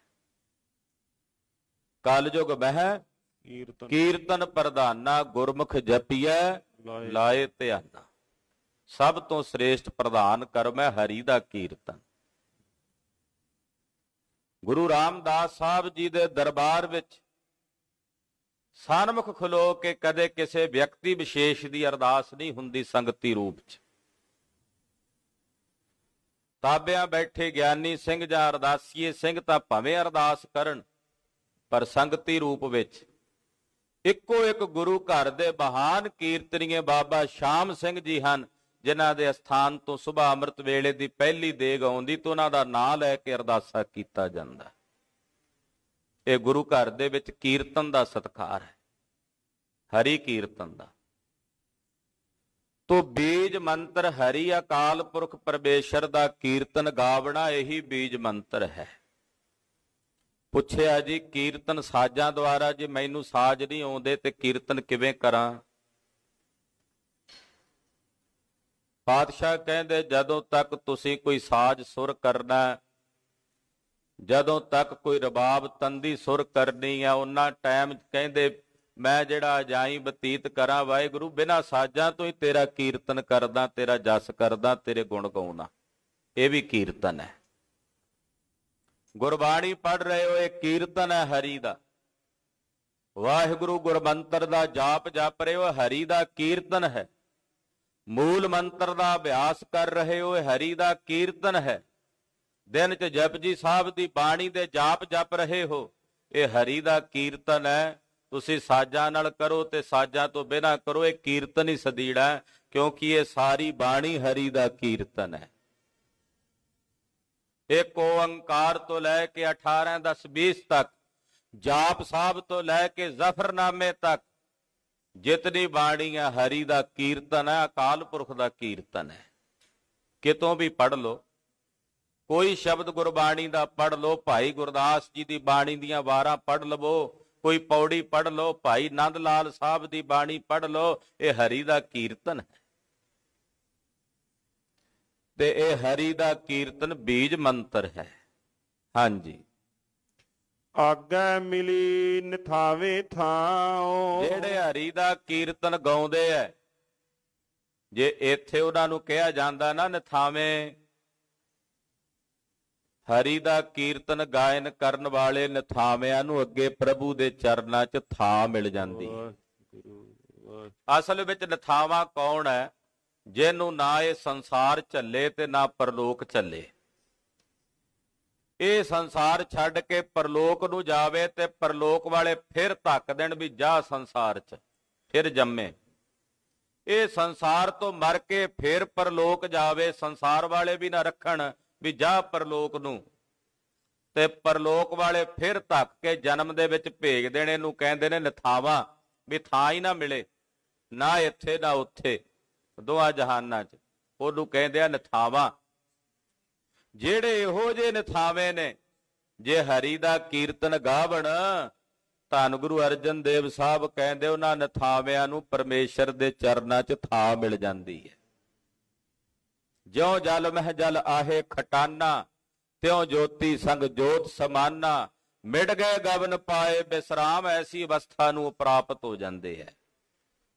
ਕਲਯੁਗ ਬਹਿ ਕੀਰਤਨ ਕੀਰਤਨ ਪ੍ਰਧਾਨਾ ਗੁਰਮੁਖ ਜਪੀਐ ਲਾਏ ਧਿਆਨਾ ਸਭ ਤੋਂ ਸ੍ਰੇਸ਼ਟ ਪ੍ਰਧਾਨ ਕਰਮ ਹੈ ਹਰੀ ਦਾ ਕੀਰਤਨ ਗੁਰੂ ਰਾਮਦਾਸ ਸਾਹਿਬ ਜੀ ਦੇ ਦਰਬਾਰ ਵਿੱਚ ਸਾਨਮੁਖ ਖਲੋ ਕੇ ਕਦੇ ਕਿਸੇ ਵਿਅਕਤੀ ਵਿਸ਼ੇਸ਼ ਦੀ ਅਰਦਾਸ ਨਹੀਂ ਹੁੰਦੀ ਸੰਗਤੀ ਰੂਪ 'ਚ ਤਾਬਿਆਂ ਬੈਠੇ ਗਿਆਨੀ ਸਿੰਘ ਜਾਂ ਅਰਦਾਸੀਏ ਸਿੰਘ ਤਾਂ ਭਵੇਂ ਅਰਦਾਸ ਕਰਨ ਪਰ ਸੰਗਤੀ ਰੂਪ ਵਿੱਚ ਇੱਕੋ ਇੱਕ ਗੁਰੂ ਘਰ ਦੇ ਬਹਾਨ ਕੀਰਤਨੀਏ ਬਾਬਾ ਸ਼ਾਮ ਸਿੰਘ ਜੀ ਹਨ ਜਿਨ੍ਹਾਂ ਦੇ ਅਸਥਾਨ ਤੋਂ ਸਵੇਰ ਅੰਮ੍ਰਿਤ ਵੇਲੇ ਦੀ ਪਹਿਲੀ ਦੇਗ ਆਉਂਦੀ ਤੋਂ ਉਹਨਾਂ ਦਾ ਨਾਂ ਲੈ ਕੇ ਅਰਦਾਸਾ ਕੀਤਾ ਜਾਂਦਾ ਇਹ ਗੁਰੂ ਘਰ ਦੇ ਵਿੱਚ ਕੀਰਤਨ ਦਾ ਸਤਕਾਰ ਹੈ ਹਰੀ ਕੀਰਤਨ ਦਾ ਤੋ ਬੀਜ ਮੰਤਰ ਹਰੀ ਅਕਾਲ ਪੁਰਖ ਪਰਮੇਸ਼ਰ ਦਾ ਕੀਰਤਨ ਗਾਵਣਾ ਇਹੀ ਬੀਜ ਮੰਤਰ ਹੈ ਪੁੱਛਿਆ ਜੀ ਕੀਰਤਨ ਸਾਜ਼ਾਂ ਦੁਆਰਾ ਜੇ ਮੈਨੂੰ ਸਾਜ਼ ਨਹੀਂ ਆਉਂਦੇ ਤੇ ਕੀਰਤਨ ਕਿਵੇਂ ਕਰਾਂ ਪਾਤਸ਼ਾਹ ਕਹਿੰਦੇ ਜਦੋਂ ਤੱਕ ਤੁਸੀਂ ਕੋਈ ਸਾਜ਼ ਸੁਰ ਕਰਨਾ ਜਦੋਂ ਤੱਕ ਕੋਈ ਰਬਾਬ ਤੰਦੀ ਸੁਰ ਕਰਨੀ ਆ ਉਹਨਾਂ ਟਾਈਮ ਕਹਿੰਦੇ ਮੈਂ ਜਿਹੜਾ ਅਜਾਈ ਬਤੀਤ ਕਰਾਂ ਵਾਹਿਗੁਰੂ ਬਿਨਾ ਸਾਜਾਂ ਤੋਂ ਹੀ ਤੇਰਾ ਕੀਰਤਨ ਕਰਦਾ ਤੇਰਾ ਜਸ ਕਰਦਾ ਤੇਰੇ ਗੁਣ ਗਾਉਂਦਾ ਇਹ ਵੀ ਕੀਰਤਨ ਹੈ ਗੁਰਬਾਣੀ ਪੜ ਰਹੇ ਹੋ ਇਹ ਕੀਰਤਨ ਹੈ ਹਰੀ ਦਾ ਵਾਹਿਗੁਰੂ ਗੁਰਮੰਤਰ ਦਾ ਜਾਪ ਜਪ ਰਹੇ ਹੋ ਹਰੀ ਦਾ ਕੀਰਤਨ ਹੈ ਮੂਲ ਮੰਤਰ ਦਾ ਅਭਿਆਸ ਕਰ ਰਹੇ ਹੋ ਹਰੀ ਦਾ ਕੀਰਤਨ ਹੈ ਦਿਨ 'ਚ ਜਪਜੀ ਸਾਹਿਬ ਦੀ ਬਾਣੀ ਦੇ ਜਾਪ ਜਪ ਰਹੇ ਹੋ ਇਹ ਹਰੀ ਦਾ ਕੀਰਤਨ ਹੈ ਤੁਸੀਂ ਸਾਜਾਂ ਨਾਲ ਕਰੋ ਤੇ ਸਾਜਾਂ ਤੋਂ ਬਿਨਾ ਕਰੋ ਇਹ ਕੀਰਤਨ ਹੀ ਸਦੀੜਾ ਕਿਉਂਕਿ ਇਹ ਸਾਰੀ ਬਾਣੀ ਹਰੀ ਦਾ ਕੀਰਤਨ ਹੈ ਇੱਕ ਓੰਕਾਰ ਤੋਂ ਲੈ ਕੇ 18 10 20 ਤੱਕ ਜਾਪ ਸਾਹਿਬ ਤੋਂ ਲੈ ਕੇ ਜ਼ਫਰਨਾਮੇ ਤੱਕ ਜਿਤਨੀ ਬਾਣੀ ਹੈ ਹਰੀ ਦਾ ਕੀਰਤਨ ਹੈ ਅਕਾਲ ਪੁਰਖ ਦਾ ਕੀਰਤਨ ਹੈ ਕਿਤੋਂ ਵੀ ਪੜ ਲਓ ਕੋਈ ਸ਼ਬਦ ਗੁਰਬਾਣੀ ਦਾ ਪੜ ਲਓ ਭਾਈ ਗੁਰਦਾਸ ਜੀ ਦੀ ਬਾਣੀ ਦੀਆਂ ਵਾਰਾਂ ਪੜ ਲਵੋ ਕੋਈ ਪੌੜੀ ਪੜ ਲਓ ਭਾਈ ਨੰਦ ਲਾਲ ਸਾਹਿਬ ਦੀ ਬਾਣੀ ਪੜ ਲਓ ਇਹ ਹਰੀ ਦਾ ਕੀਰਤਨ ਹੈ ਤੇ ਇਹ ਹਰੀ ਦਾ ਕੀਰਤਨ ਬੀਜ ਮੰਤਰ ਹੈ ਹਾਂਜੀ ਆਗੈ ਮਿਲੀ ਨਿਥਾਵੇ ਥਾਉ ਜਿਹੜੇ ਹਰੀ ਦਾ ਕੀਰਤਨ ਗਾਉਂਦੇ ਐ ਜੇ ਇੱਥੇ ਉਹਨਾਂ ਨੂੰ ਕਿਹਾ ਜਾਂਦਾ ਨਾ ਨਿਥਾਵੇਂ ਹਰੀ ਦਾ ਕੀਰਤਨ ਗਾਇਨ ਕਰਨ ਵਾਲੇ ਨਥਾਵਿਆਂ ਨੂੰ ਅੱਗੇ ਪ੍ਰਭੂ ਦੇ ਚਰਨਾਂ 'ਚ ਥਾਂ ਮਿਲ ਜਾਂਦੀ ਅਸਲ ਵਿੱਚ ਨਥਾਵਾ ਕੌਣ ਹੈ ਜਿਹਨੂੰ ਨਾ ਇਹ ਸੰਸਾਰ ਝੱਲੇ ਤੇ ਨਾ ਪਰਲੋਕ ਝੱਲੇ ਇਹ ਸੰਸਾਰ ਛੱਡ ਕੇ ਪਰਲੋਕ ਨੂੰ ਜਾਵੇ ਤੇ ਪਰਲੋਕ ਵਾਲੇ ਫਿਰ ਧੱਕ ਦੇਣ ਵੀ ਜਾ ਸੰਸਾਰ 'ਚ ਫਿਰ ਜੰਮੇ ਇਹ ਸੰਸਾਰ ਤੋਂ ਮਰ ਕੇ ਫਿਰ ਪਰਲੋਕ ਜਾਵੇ ਸੰਸਾਰ ਵਾਲੇ ਵੀ ਨਾ ਰੱਖਣ ਵੀ ਜਾ ਪਰਲੋਕ ਨੂੰ ਤੇ ਪਰਲੋਕ ਵਾਲੇ ਫਿਰ ਧੱਕ ਕੇ ਜਨਮ ਦੇ ਵਿੱਚ ਭੇਜ ਦੇਣੇ ਨੂੰ ਕਹਿੰਦੇ ਨੇ ਨਥਾਵਾ ਵੀ ਥਾਂ ਹੀ ਨਾ ਮਿਲੇ ਨਾ ਇੱਥੇ ਨਾ ਉੱਥੇ ਦੋਹਾਂ ਜਹਾਨਾਂ 'ਚ ਉਹਨੂੰ ਕਹਿੰਦੇ ਆ ਨਥਾਵਾ ਜਿਹੜੇ ਇਹੋ ਜੇ ਨਥਾਵੇ ਨੇ ਜੇ ਹਰੀ ਦਾ ਕੀਰਤਨ ਗਾਵਣ ਧੰਨ ਗੁਰੂ ਅਰਜਨ ਦੇਵ ਸਾਹਿਬ ਕਹਿੰਦੇ ਉਹਨਾਂ ਨਥਾਵਿਆਂ ਨੂੰ ਪਰਮੇਸ਼ਰ ਦੇ ਚਰਨਾਂ 'ਚ ਥਾਂ ਮਿਲ ਜਾਂਦੀ ਹੈ ਜਿਉ ਜਲ ਮਹਿ ਜਲ ਆਹੇ ਖਟਾਨਾ ਤਿਉ ਜੋਤੀ ਸੰਗ ਜੋਤ ਸਮਾਨਾ ਮਿਟ ਗਏ ਗਵਨ ਪਾਏ ਬਿਸਰਾਮ ਐਸੀ ਅਵਸਥਾ ਨੂੰ ਪ੍ਰਾਪਤ ਹੋ ਜਾਂਦੇ ਹੈ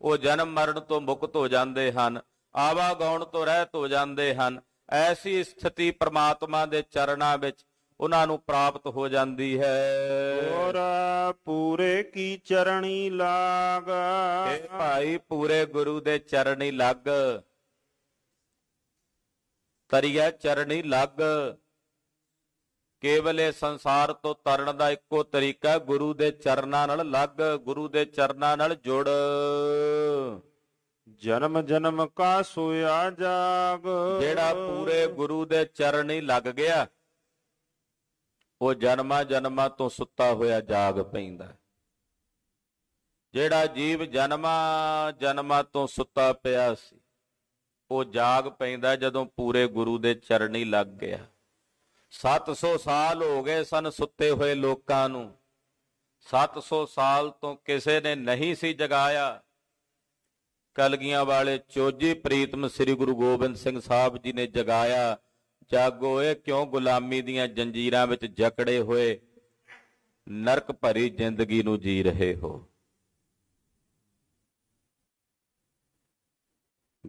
ਉਹ ਜਨਮ ਮਰਨ ਤੋਂ ਮੁਕਤ ਹੋ ਜਾਂਦੇ ਹਨ ਆਵਾ ਆਵਾਗਾਉਣ ਤੋਂ ਰਹਿਤ ਹੋ ਜਾਂਦੇ ਹਨ ਐਸੀ ਸਥਿਤੀ ਪ੍ਰਮਾਤਮਾ ਦੇ ਚਰਨਾਂ ਵਿੱਚ ਉਹਨਾਂ ਨੂੰ ਪ੍ਰਾਪਤ ਹੋ ਜਾਂਦੀ ਹੈ ਔਰ ਪੂਰੇ ਕੀ ਚਰਣੀ ਲਾਗ ਇਹ ਭਾਈ ਪੂਰੇ ਗੁਰੂ ਦੇ ਚਰਣੀ ਲੱਗ ਤਰੀਆ ਚਰਣੀ ਲੱਗ ਕੇਵਲੇ ਸੰਸਾਰ ਤੋਂ ਤਰਨ ਦਾ ਇੱਕੋ ਤਰੀਕਾ ਗੁਰੂ ਦੇ ਚਰਨਾਂ ਨਾਲ ਲੱਗ ਗੁਰੂ ਦੇ ਚਰਨਾਂ ਨਾਲ ਜੁੜ ਜਨਮ ਜਨਮ ਕਾ ਸੋਇਆ ਜਾਗ ਜਿਹੜਾ ਪੂਰੇ ਗੁਰੂ ਦੇ ਚਰਨ ਹੀ ਲੱਗ ਗਿਆ ਉਹ ਜਨਮਾਂ ਜਨਮਾਂ ਤੋਂ ਸੁੱਤਾ ਹੋਇਆ ਜਾਗ ਪੈਂਦਾ ਜਿਹੜਾ ਜੀਵ ਜਨਮਾਂ ਜਨਮਾਂ ਤੋਂ ਸੁੱਤਾ ਪਿਆ ਸੀ ਉਹ ਜਾਗ ਪੈਂਦਾ ਜਦੋਂ ਪੂਰੇ ਗੁਰੂ ਦੇ ਚਰਣੀ ਲੱਗ ਗਿਆ 700 ਸਾਲ ਹੋ ਗਏ ਸਨ ਸੁੱਤੇ ਹੋਏ ਲੋਕਾਂ ਨੂੰ 700 ਸਾਲ ਤੋਂ ਕਿਸੇ ਨੇ ਨਹੀਂ ਸੀ ਜਗਾਇਆ ਕਲਗੀਆਂ ਵਾਲੇ ਚੋਜੀ ਪ੍ਰੀਤਮ ਸ੍ਰੀ ਗੁਰੂ ਗੋਬਿੰਦ ਸਿੰਘ ਸਾਹਿਬ ਜੀ ਨੇ ਜਗਾਇਆ ਜਾਗੋ ਏ ਕਿਉਂ ਗੁਲਾਮੀ ਦੀਆਂ ਜੰਜੀਰਾਂ ਵਿੱਚ ਜਕੜੇ ਹੋਏ ਨਰਕ ਭਰੀ ਜ਼ਿੰਦਗੀ ਨੂੰ ਜੀ ਰਹੇ ਹੋ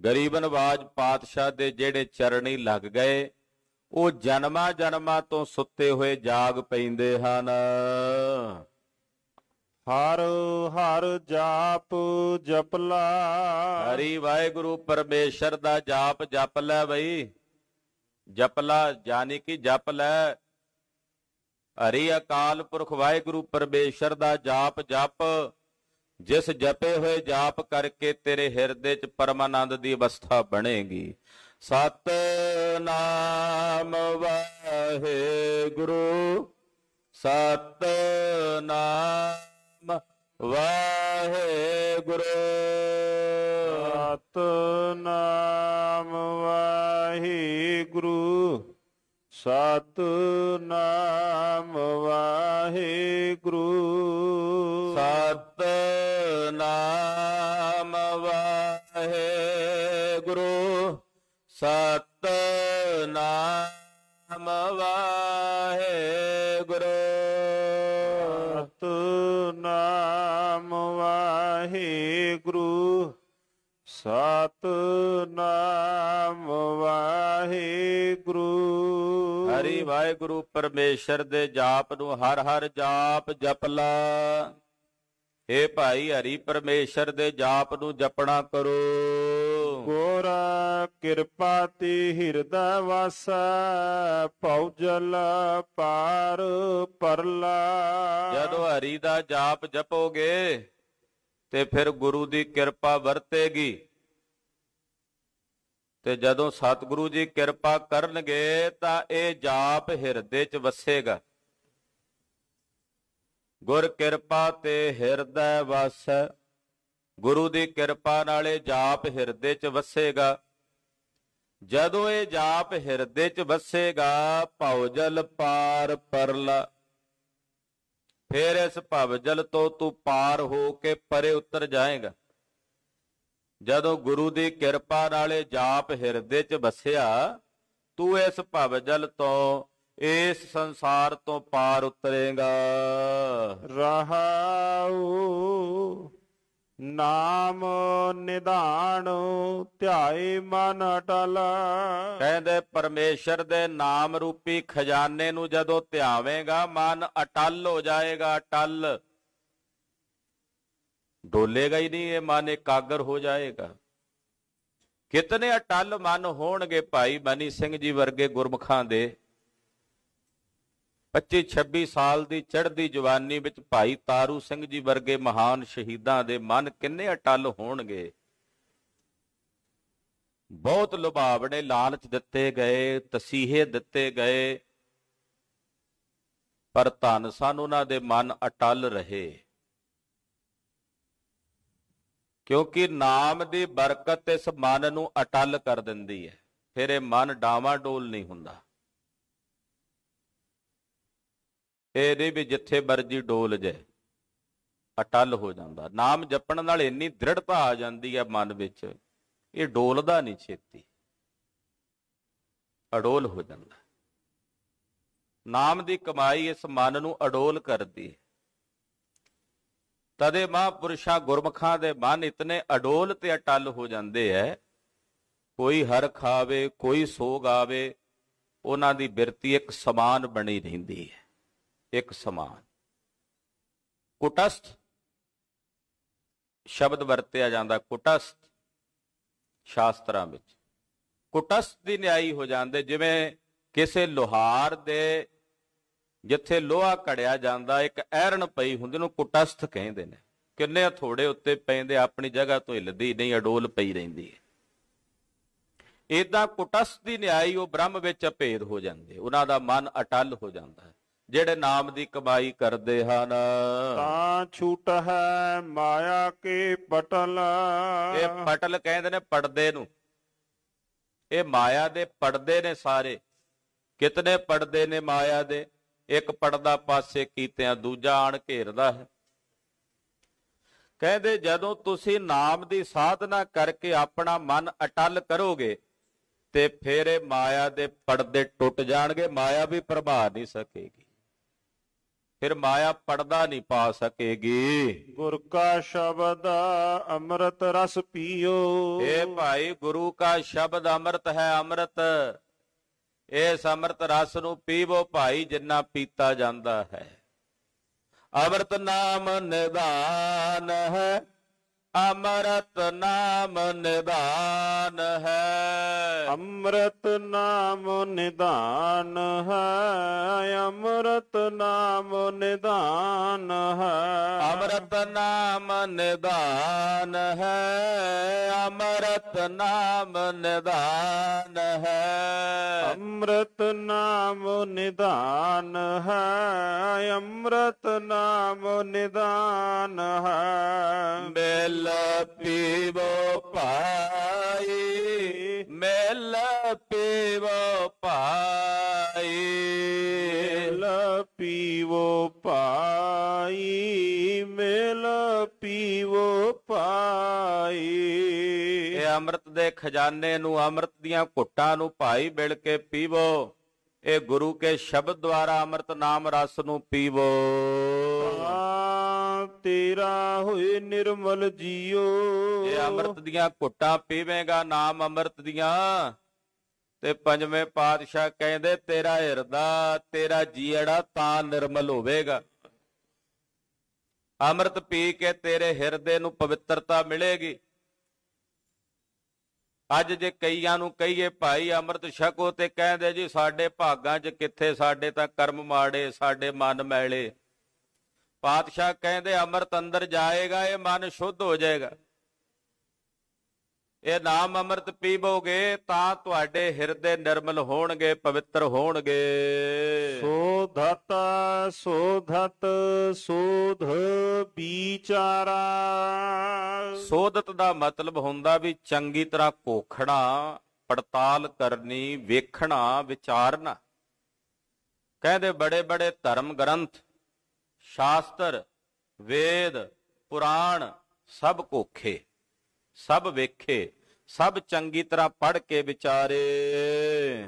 ਗਰੀਬ ਨਵਾਜ ਪਾਤਸ਼ਾਹ ਦੇ ਜਿਹੜੇ ਚਰਣੀ ਲੱਗ ਗਏ ਉਹ ਜਨਮਾਂ ਜਨਮਾਂ ਤੋਂ ਸੁੱਤੇ ਹੋਏ ਜਾਗ ਪੈਂਦੇ ਹਨ ਹਰ ਹਰ ਜਾਪ ਜਪ ਲਾ ਹਰੀ ਵਾਹਿਗੁਰੂ ਪਰਮੇਸ਼ਰ ਦਾ ਜਾਪ ਜਪ ਲੈ ਬਈ ਜਪ ਲਾ ਯਾਨੀ ਕਿ ਜਪ ਲੈ ਹਰੀ ਅਕਾਲ ਪੁਰਖ ਵਾਹਿਗੁਰੂ ਪਰਮੇਸ਼ਰ ਦਾ ਜਾਪ ਜਪ ਜਿਸ ਜਪੇ ਹੋਏ ਜਾਪ ਕਰਕੇ ਤੇਰੇ ਹਿਰਦੇ 'ਚ ਪਰਮਾਨੰਦ ਦੀ ਅਵਸਥਾ ਬਣੇਗੀ ਸਤ ਨਾਮ ਵਾਹਿਗੁਰੂ ਸਤ ਨਾਮ ਵਾਹਿਗੁਰੂ ਸਤ ਨਾਮ ਵਾਹਿਗੁਰੂ ਸਤ ਨਾਮ ਵਾਹਿਗੁਰੂ ਸਤ ਨਾਮ ਵਾਹਿਗੁਰੂ ਸਤ ਸਤ ਨਾਮ ਵਾਹਿਗੁਰੂ ਹਰੀ ਵਾਹਿਗੁਰੂ ਪਰਮੇਸ਼ਰ ਦੇ ਜਾਪ ਨੂੰ ਹਰ ਹਰ ਜਾਪ ਜਪ ਲਾ ਏ ਭਾਈ ਹਰੀ ਪਰਮੇਸ਼ਰ ਦੇ ਜਾਪ ਨੂੰ ਜਪਣਾ ਕਰੋ ਗੁਰ ਕਿਰਪਾ ਤੇ ਹਿਰਦਾ ਵਾਸਾ ਪੌਜਲ ਪਾਰ ਪਰਲਾ ਜਦੋਂ ਹਰੀ ਦਾ ਜਾਪ ਜਪੋਗੇ ਤੇ ਫਿਰ ਗੁਰੂ ਦੀ ਕਿਰਪਾ ਵਰਤੇਗੀ ਤੇ ਜਦੋਂ ਸਤਿਗੁਰੂ ਜੀ ਕਿਰਪਾ ਕਰਨਗੇ ਤਾਂ ਇਹ ਜਾਪ ਹਿਰਦੇ 'ਚ ਵਸੇਗਾ ਗੁਰ ਕਿਰਪਾ ਤੇ ਹਿਰਦੈ ਵਸ ਗੁਰੂ ਦੀ ਕਿਰਪਾ ਨਾਲ ਇਹ ਜਾਪ ਹਿਰਦੇ 'ਚ ਵਸੇਗਾ ਜਦੋਂ ਇਹ ਜਾਪ ਹਿਰਦੇ 'ਚ ਵਸੇਗਾ ਭਉਜਲ ਪਾਰ ਪਰਲਾ ਫਿਰ ਇਸ ਭਵਜਲ ਤੋਂ ਤੂੰ ਪਾਰ ਹੋ ਕੇ ਪਰੇ ਉਤਰ ਜਾਏਗਾ ਜਦੋਂ ਗੁਰੂ ਦੀ ਕਿਰਪਾ ਨਾਲੇ ਜਾਪ ਹਿਰਦੇ 'ਚ ਵਸਿਆ ਤੂੰ ਇਸ ਭਵਜਲ ਤੋਂ ਇਸ ਸੰਸਾਰ ਤੋਂ ਪਾਰ ਉਤਰੇਗਾ ਰਹਾਉ ਨਾਮ ਨਿਧਾਨ ਧਿਆਏ ਮਨ ਅਟਲ ਕਹਿੰਦੇ ਪਰਮੇਸ਼ਰ ਦੇ ਨਾਮ ਰੂਪੀ ਖਜ਼ਾਨੇ ਨੂੰ ਜਦੋਂ ਧਿਆਵੇਂਗਾ ਮਨ ਅਟਲ ਹੋ ਜਾਏਗਾ ਟਲ ਡੋਲੇਗਾ ਹੀ ਨਹੀਂ ਇਹ ਮਨ ਇਕਾਗਰ ਹੋ ਜਾਏਗਾ ਕਿਤਨੇ ਅਟਲ ਮਨ ਹੋਣਗੇ ਭਾਈ ਮਨੀ ਸਿੰਘ ਜੀ ਵਰਗੇ ਗੁਰਮਖਾਂ ਦੇ 25 26 ਸਾਲ ਦੀ ਚੜ੍ਹਦੀ ਜਵਾਨੀ ਵਿੱਚ ਭਾਈ ਤਾਰੂ ਸਿੰਘ ਜੀ ਵਰਗੇ ਮਹਾਨ ਸ਼ਹੀਦਾਂ ਦੇ ਮਨ ਕਿੰਨੇ ਅਟਲ ਹੋਣਗੇ ਬਹੁਤ ਲੁਭਾਵਣੇ ਲਾਲਚ ਦਿੱਤੇ ਗਏ ਤਸੀਹੇ ਦਿੱਤੇ ਗਏ ਪਰ ਧਨ ਸਾਨੂੰ ਉਹਨਾਂ ਦੇ ਮਨ ਅਟਲ ਰਹੇ ਕਿਉਂਕਿ ਨਾਮ ਦੀ ਬਰਕਤ ਇਸ ਮਨ ਨੂੰ ਅਟਲ ਕਰ ਦਿੰਦੀ ਹੈ ਫਿਰ ਇਹ ਮਨ ਡਾਵਾ ਡੋਲ ਨਹੀਂ ਹੁੰਦਾ ਇਹ ਦੇ ਵੀ ਜਿੱਥੇ ਮਰਜੀ ਡੋਲ ਜਾਏ ਅਟਲ ਹੋ ਜਾਂਦਾ ਨਾਮ ਜਪਣ ਨਾਲ ਇੰਨੀ ਦ੍ਰਿੜਤਾ ਆ ਜਾਂਦੀ ਹੈ ਮਨ ਵਿੱਚ ਇਹ ਡੋਲਦਾ ਨਹੀਂ ਛੇਤੀ ਅਡੋਲ ਹੋ ਜਾਂਦਾ ਨਾਮ ਦੀ ਕਮਾਈ ਇਸ ਮਨ ਨੂੰ ਅਡੋਲ ਕਰਦੀ ਹੈ ਤਦੇ ਮਹਾਪੁਰਸ਼ਾ ਗੁਰਮਖਾਂ ਦੇ ਮਨ ਇਤਨੇ ਅਡੋਲ ਤੇ ਅਟਲ ਹੋ ਜਾਂਦੇ ਐ ਕੋਈ ਹਰ ਖਾਵੇ ਕੋਈ ਸੋਗ ਆਵੇ ਉਹਨਾਂ ਦੀ ਬਿਰਤੀ ਇੱਕ ਸਮਾਨ ਬਣੀ ਰਹਿੰਦੀ ਹੈ ਇੱਕ ਸਮਾਨ ਕੁਟਸਥ ਸ਼ਬਦ ਵਰਤਿਆ ਜਾਂਦਾ ਕੁਟਸਥ ਸ਼ਾਸਤਰਾਂ ਵਿੱਚ ਕੁਟਸਥ ਦੀ ਨਿਆਈ ਹੋ ਜਾਂਦੇ ਜਿਵੇਂ ਕਿਸੇ ਲੋਹਾਰ ਦੇ ਜਿੱਥੇ ਲੋਹਾ ਕੜਿਆ ਜਾਂਦਾ ਇੱਕ ਐਰਨ ਪਈ ਹੁੰਦੀ ਨੂੰ ਕੁਟਸਥ ਕਹਿੰਦੇ ਨੇ ਕਿੰਨੇ ਥੋੜੇ ਉੱਤੇ ਪੈਂਦੇ ਆਪਣੀ ਜਗ੍ਹਾ ਤੋਂ ਹਿੱਲਦੀ ਨਹੀਂ ਅਡੋਲ ਪਈ ਰਹਿੰਦੀ ਹੈ ਇਦਾਂ ਕੁਟਸਥ ਦੀ ਨਿਆਈ ਉਹ ਬ੍ਰਹਮ ਵਿੱਚ ਅਭੇਦ ਹੋ ਜਾਂਦੇ ਉਹਨਾਂ ਦਾ ਮਨ ਅਟਲ ਹੋ ਜਾਂਦਾ ਹੈ ਜਿਹੜੇ ਨਾਮ ਦੀ ਕਮਾਈ ਕਰਦੇ ਹਨ ਤਾਂ ਛੂਟ ਹੈ ਮਾਇਆ ਕੇ ਪਟਲ ਇਹ ਪਟਲ ਕਹਿੰਦੇ ਨੇ ਪਰਦੇ ਨੂੰ ਇਹ ਮਾਇਆ ਦੇ ਪਰਦੇ ਨੇ ਸਾਰੇ ਕਿਤਨੇ ਪਰਦੇ ਨੇ ਮਾਇਆ ਦੇ ਇੱਕ ਪੜਦਾ ਪਾਸੇ ਕੀਤਿਆਂ ਦੂਜਾ ਆਣ ਘੇਰਦਾ ਹੈ ਕਹਿੰਦੇ ਜਦੋਂ ਤੁਸੀਂ ਨਾਮ ਦੀ ਸਾਧਨਾ ਕਰਕੇ ਆਪਣਾ ਮਨ ਅਟਲ ਕਰੋਗੇ ਤੇ ਫਿਰ ਇਹ ਮਾਇਆ ਦੇ ਪਰਦੇ ਟੁੱਟ ਜਾਣਗੇ ਮਾਇਆ ਵੀ ਪ੍ਰਭਾ ਨਹੀਂ ਸਕੇਗੀ ਫਿਰ ਮਾਇਆ ਪਰਦਾ ਨਹੀਂ ਪਾ ਸਕੇਗੀ ਗੁਰ ਕਾ ਸ਼ਬਦ ਅੰਮ੍ਰਿਤ ਰਸ ਪੀਓ ਏ ਭਾਈ ਗੁਰੂ ਕਾ ਸ਼ਬਦ ਅੰਮ੍ਰਿਤ ਹੈ ਅੰਮ੍ਰਿਤ ਇਹ ਸਮਰਤ ਰਸ ਨੂੰ ਪੀਵੋ ਭਾਈ ਜਿੰਨਾ ਪੀਤਾ ਜਾਂਦਾ ਹੈ ਅਵਰਤ ਨਾਮ ਨਿਦਾਨ ਹੈ ਅਮਰਤ ਨਾਮ ਨਿਧਾਨ ਹੈ ਅੰਮ੍ਰਿਤ ਨਾਮ ਨਿਧਾਨ ਹੈ ਅੰਮ੍ਰਿਤ ਨਾਮ ਨਿਧਾਨ ਹੈ ਅੰਮ੍ਰਿਤ ਨਾਮ ਨਿਧਾਨ ਹੈ ਅੰਮ੍ਰਿਤ ਨਾਮ ਨਿਧਾਨ ਹੈ ਅੰਮ੍ਰਿਤ ਨਾਮ ਨਿਧਾਨ ਹੈ ਅੰਮ੍ਰਿਤ ਨਾਮ ਨਿਧਾਨ ਹੈ ਲਪੀਵੋ ਪੀਵੋ ਭਾਈ ਮੈਲ ਪੀਵੋ ਭਾਈ ਮੈਲ ਪੀਵੋ ਭਾਈ ਮੈਲ ਪੀਵੋ ਭਾਈ ਇਹ ਅੰਮ੍ਰਿਤ ਦੇ ਖਜ਼ਾਨੇ ਨੂੰ ਅੰਮ੍ਰਿਤ ਦੀਆਂ ਘੁੱਟਾਂ ਨੂੰ ਭਾਈ ਮਿਲ ਕੇ ਪੀਵੋ ਇਹ ਗੁਰੂ ਕੇ ਸ਼ਬਦ ਦੁਆਰਾ ਅੰਮ੍ਰਿਤ ਨਾਮ ਰਸ ਨੂੰ ਪੀਵੋ ਤੇਰਾ ਹੋਏ ਨਿਰਮਲ ਜੀਓ ਇਹ ਅੰਮ੍ਰਿਤ ਦੀਆਂ ਘੁੱਟਾਂ ਪੀਵੇਂਗਾ ਨਾਮ ਅੰਮ੍ਰਿਤ ਦੀਆਂ ਤੇ ਪੰਜਵੇਂ ਪਾਤਸ਼ਾਹ ਕਹਿੰਦੇ ਤੇਰਾ ਹਿਰਦਾ ਤੇਰਾ ਜੀੜਾ ਤਾਂ ਨਿਰਮਲ ਹੋਵੇਗਾ ਅੰਮ੍ਰਿਤ ਪੀ ਕੇ ਤੇਰੇ ਹਿਰਦੇ ਨੂੰ ਪਵਿੱਤਰਤਾ ਮਿਲੇਗੀ ਅੱਜ ਜੇ ਕਈਆਂ ਨੂੰ ਕਹੀਏ ਭਾਈ ਅੰਮ੍ਰਿਤ ਛਕੋ ਤੇ ਕਹਿੰਦੇ ਜੀ ਸਾਡੇ ਭਾਗਾਂ 'ਚ ਕਿੱਥੇ ਸਾਡੇ ਤਾਂ ਕਰਮ ਮਾੜੇ ਸਾਡੇ ਮਨ ਮੈਲੇ ਪਾਤਸ਼ਾਹ ਕਹਿੰਦੇ ਅੰਮ੍ਰਿਤ ਅੰਦਰ ਜਾਏਗਾ ਇਹ ਮਨ ਸ਼ੁੱਧ ਹੋ ਜਾਏਗਾ ਇਹ ਨਾਮ ਅੰਮ੍ਰਿਤ ਪੀਵੋਗੇ ਤਾਂ ਤੁਹਾਡੇ ਹਿਰਦੇ ਨਿਰਮਲ ਹੋਣਗੇ ਪਵਿੱਤਰ ਹੋਣਗੇ ਸੋਧਤ ਸੋਧਤ ਸੋਧ ਵਿਚਾਰਾ ਸੋਧਤ ਦਾ ਮਤਲਬ ਹੁੰਦਾ ਵੀ ਚੰਗੀ ਤਰ੍ਹਾਂ ਕੋਖਣਾ ਪੜਤਾਲ ਕਰਨੀ ਵੇਖਣਾ ਵਿਚਾਰਨਾ ਕਹਿੰਦੇ ਬੜੇ ਬੜੇ ਧਰਮ ਗ੍ਰੰਥ ਸ਼ਾਸਤਰ ਵੇਦ ਪੁਰਾਣ ਸਭ ਕੋਖੇ ਸਭ ਵੇਖੇ ਸਭ ਚੰਗੀ ਤਰ੍ਹਾਂ ਪੜ ਕੇ ਵਿਚਾਰੇ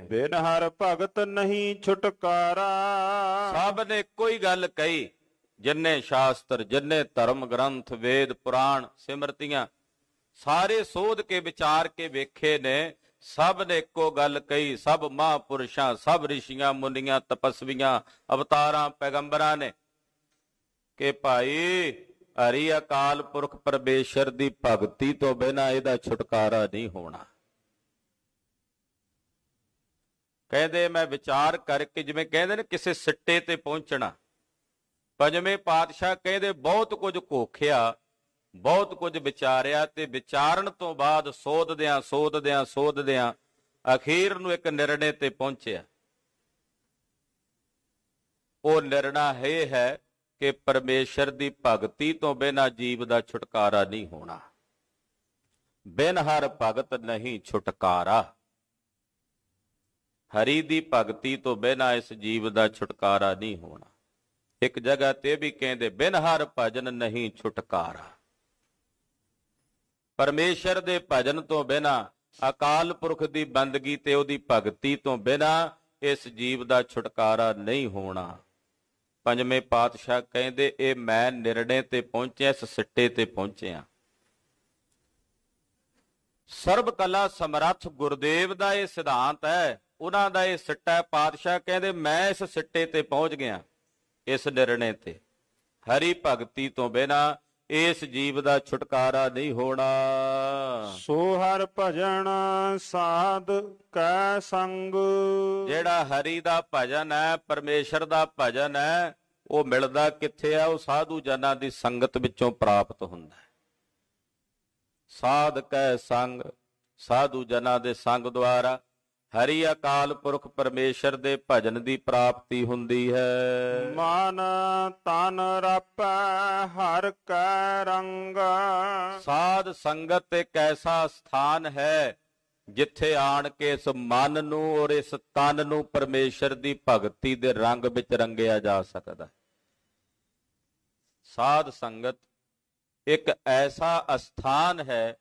ਬਿਨ ਹਰ ਭਗਤ ਨਹੀਂ ਛੁਟਕਾਰਾ ਸਭ ਨੇ ਕੋਈ ਗੱਲ ਕਹੀ ਜਿੰਨੇ ਸ਼ਾਸਤਰ ਜਿੰਨੇ ਧਰਮ ਗ੍ਰੰਥ ਵੇਦ ਪੁਰਾਣ ਸਿਮਰਤੀਆਂ ਸਾਰੇ ਸੋਧ ਕੇ ਵਿਚਾਰ ਕੇ ਵੇਖੇ ਨੇ ਸਭ ਨੇ ਇੱਕੋ ਗੱਲ ਕਹੀ ਸਭ ਮਹਾਪੁਰਸ਼ਾਂ ਸਭ ਰਿਸ਼ੀਆਂ ਮੁੰਨੀਆਂ ਤਪਸਵੀਆਂ ਅਵਤਾਰਾਂ ਪੈਗੰਬਰਾਂ ਨੇ ਕਿ ਭਾਈ ਅਰੀ ਅਕਾਲ ਪੁਰਖ ਪਰਮੇਸ਼ਰ ਦੀ ਭਗਤੀ ਤੋਂ ਬਿਨਾ ਇਹਦਾ ਛੁਟਕਾਰਾ ਨਹੀਂ ਹੋਣਾ ਕਹਿੰਦੇ ਮੈਂ ਵਿਚਾਰ ਕਰਕੇ ਜਿਵੇਂ ਕਹਿੰਦੇ ਨੇ ਕਿਸੇ ਸਿੱਟੇ ਤੇ ਪਹੁੰਚਣਾ ਪੰਜਵੇਂ ਪਾਤਸ਼ਾਹ ਕਹਿੰਦੇ ਬਹੁਤ ਕੁਝ ਕੋਖਿਆ ਬਹੁਤ ਕੁਝ ਵਿਚਾਰਿਆ ਤੇ ਵਿਚਾਰਨ ਤੋਂ ਬਾਅਦ ਸੋਧਦਿਆਂ ਸੋਧਦਿਆਂ ਸੋਧਦਿਆਂ ਅਖੀਰ ਨੂੰ ਇੱਕ ਨਿਰਣੇ ਤੇ ਪਹੁੰਚਿਆ ਉਹ ਨਿਰਣਾ ਹੈ ਹੈ ਕਿ ਪਰਮੇਸ਼ਰ ਦੀ ਭਗਤੀ ਤੋਂ ਬਿਨਾ ਜੀਵ ਦਾ ਛੁਟਕਾਰਾ ਨਹੀਂ ਹੋਣਾ ਬਿਨ ਹਰ ਭਗਤ ਨਹੀਂ ਛੁਟਕਾਰਾ ਹਰੀ ਦੀ ਭਗਤੀ ਤੋਂ ਬਿਨਾ ਇਸ ਜੀਵ ਦਾ ਛੁਟਕਾਰਾ ਨਹੀਂ ਹੋਣਾ ਇੱਕ ਜਗ੍ਹਾ ਤੇ ਵੀ ਕਹਿੰਦੇ ਬਿਨ ਹਰ ਭਜਨ ਨਹੀਂ ਛੁਟਕਾਰਾ ਪਰਮੇਸ਼ਰ ਦੇ ਭਜਨ ਤੋਂ ਬਿਨਾ ਅਕਾਲ ਪੁਰਖ ਦੀ ਬੰਦਗੀ ਤੇ ਉਹਦੀ ਭਗਤੀ ਤੋਂ ਬਿਨਾ ਇਸ ਜੀਵ ਦਾ ਛੁਟਕਾਰਾ ਨਹੀਂ ਹੋਣਾ ਪੰਜਵੇਂ ਪਾਤਸ਼ਾਹ ਕਹਿੰਦੇ ਇਹ ਮੈਂ ਨਿਰਣੇ ਤੇ ਪਹੁੰਚਿਆ ਇਸ ਸਿੱਟੇ ਤੇ ਪਹੁੰਚਿਆ ਸਰਬ ਕਲਾ ਸਮਰੱਥ ਗੁਰਦੇਵ ਦਾ ਇਹ ਸਿਧਾਂਤ ਹੈ ਉਹਨਾਂ ਦਾ ਇਹ ਸਿੱਟਾ ਪਾਤਸ਼ਾਹ ਕਹਿੰਦੇ ਮੈਂ ਇਸ ਸਿੱਟੇ ਤੇ ਪਹੁੰਚ ਗਿਆ ਇਸ ਨਿਰਣੇ ਤੇ ਹਰੀ ਭਗਤੀ ਤੋਂ ਬਿਨਾ ਇਸ ਜੀਵ ਦਾ ਛੁਟਕਾਰਾ ਨਹੀਂ ਹੋਣਾ ਸੋ ਹਰ ਭਜਨ ਸਾਧ ਕੈ ਸੰਗ ਜਿਹੜਾ ਹਰੀ ਦਾ ਭਜਨ ਹੈ ਪਰਮੇਸ਼ਰ ਦਾ ਭਜਨ ਹੈ ਉਹ ਮਿਲਦਾ ਕਿੱਥੇ ਆ ਉਹ ਸਾਧੂ ਜਨਾਂ ਦੀ ਸੰਗਤ ਵਿੱਚੋਂ ਪ੍ਰਾਪਤ ਹੁੰਦਾ ਹੈ ਸਾਧ ਕੈ ਸੰਗ ਸਾਧੂ ਜਨਾਂ ਦੇ ਸੰਗ ਦੁਆਰਾ ਹਰੀ ਅਕਾਲ ਪੁਰਖ ਪਰਮੇਸ਼ਰ ਦੇ ਭਜਨ ਦੀ ਪ੍ਰਾਪਤੀ ਹੁੰਦੀ ਹੈ ਮਨ ਤਨ ਰਪੈ ਹਰ ਕੈ ਰੰਗ ਸਾਧ ਸੰਗਤ ਇੱਕ ਐਸਾ ਸਥਾਨ ਹੈ ਜਿੱਥੇ ਆਣ ਕੇ ਇਸ ਮਨ ਨੂੰ ਔਰ ਇਸ ਤਨ ਨੂੰ ਪਰਮੇਸ਼ਰ ਦੀ ਭਗਤੀ ਦੇ ਰੰਗ ਵਿੱਚ ਰੰਗਿਆ ਜਾ ਸਕਦਾ ਹੈ ਸਾਧ ਸੰਗਤ ਇੱਕ ਐਸਾ ਸਥਾਨ ਹੈ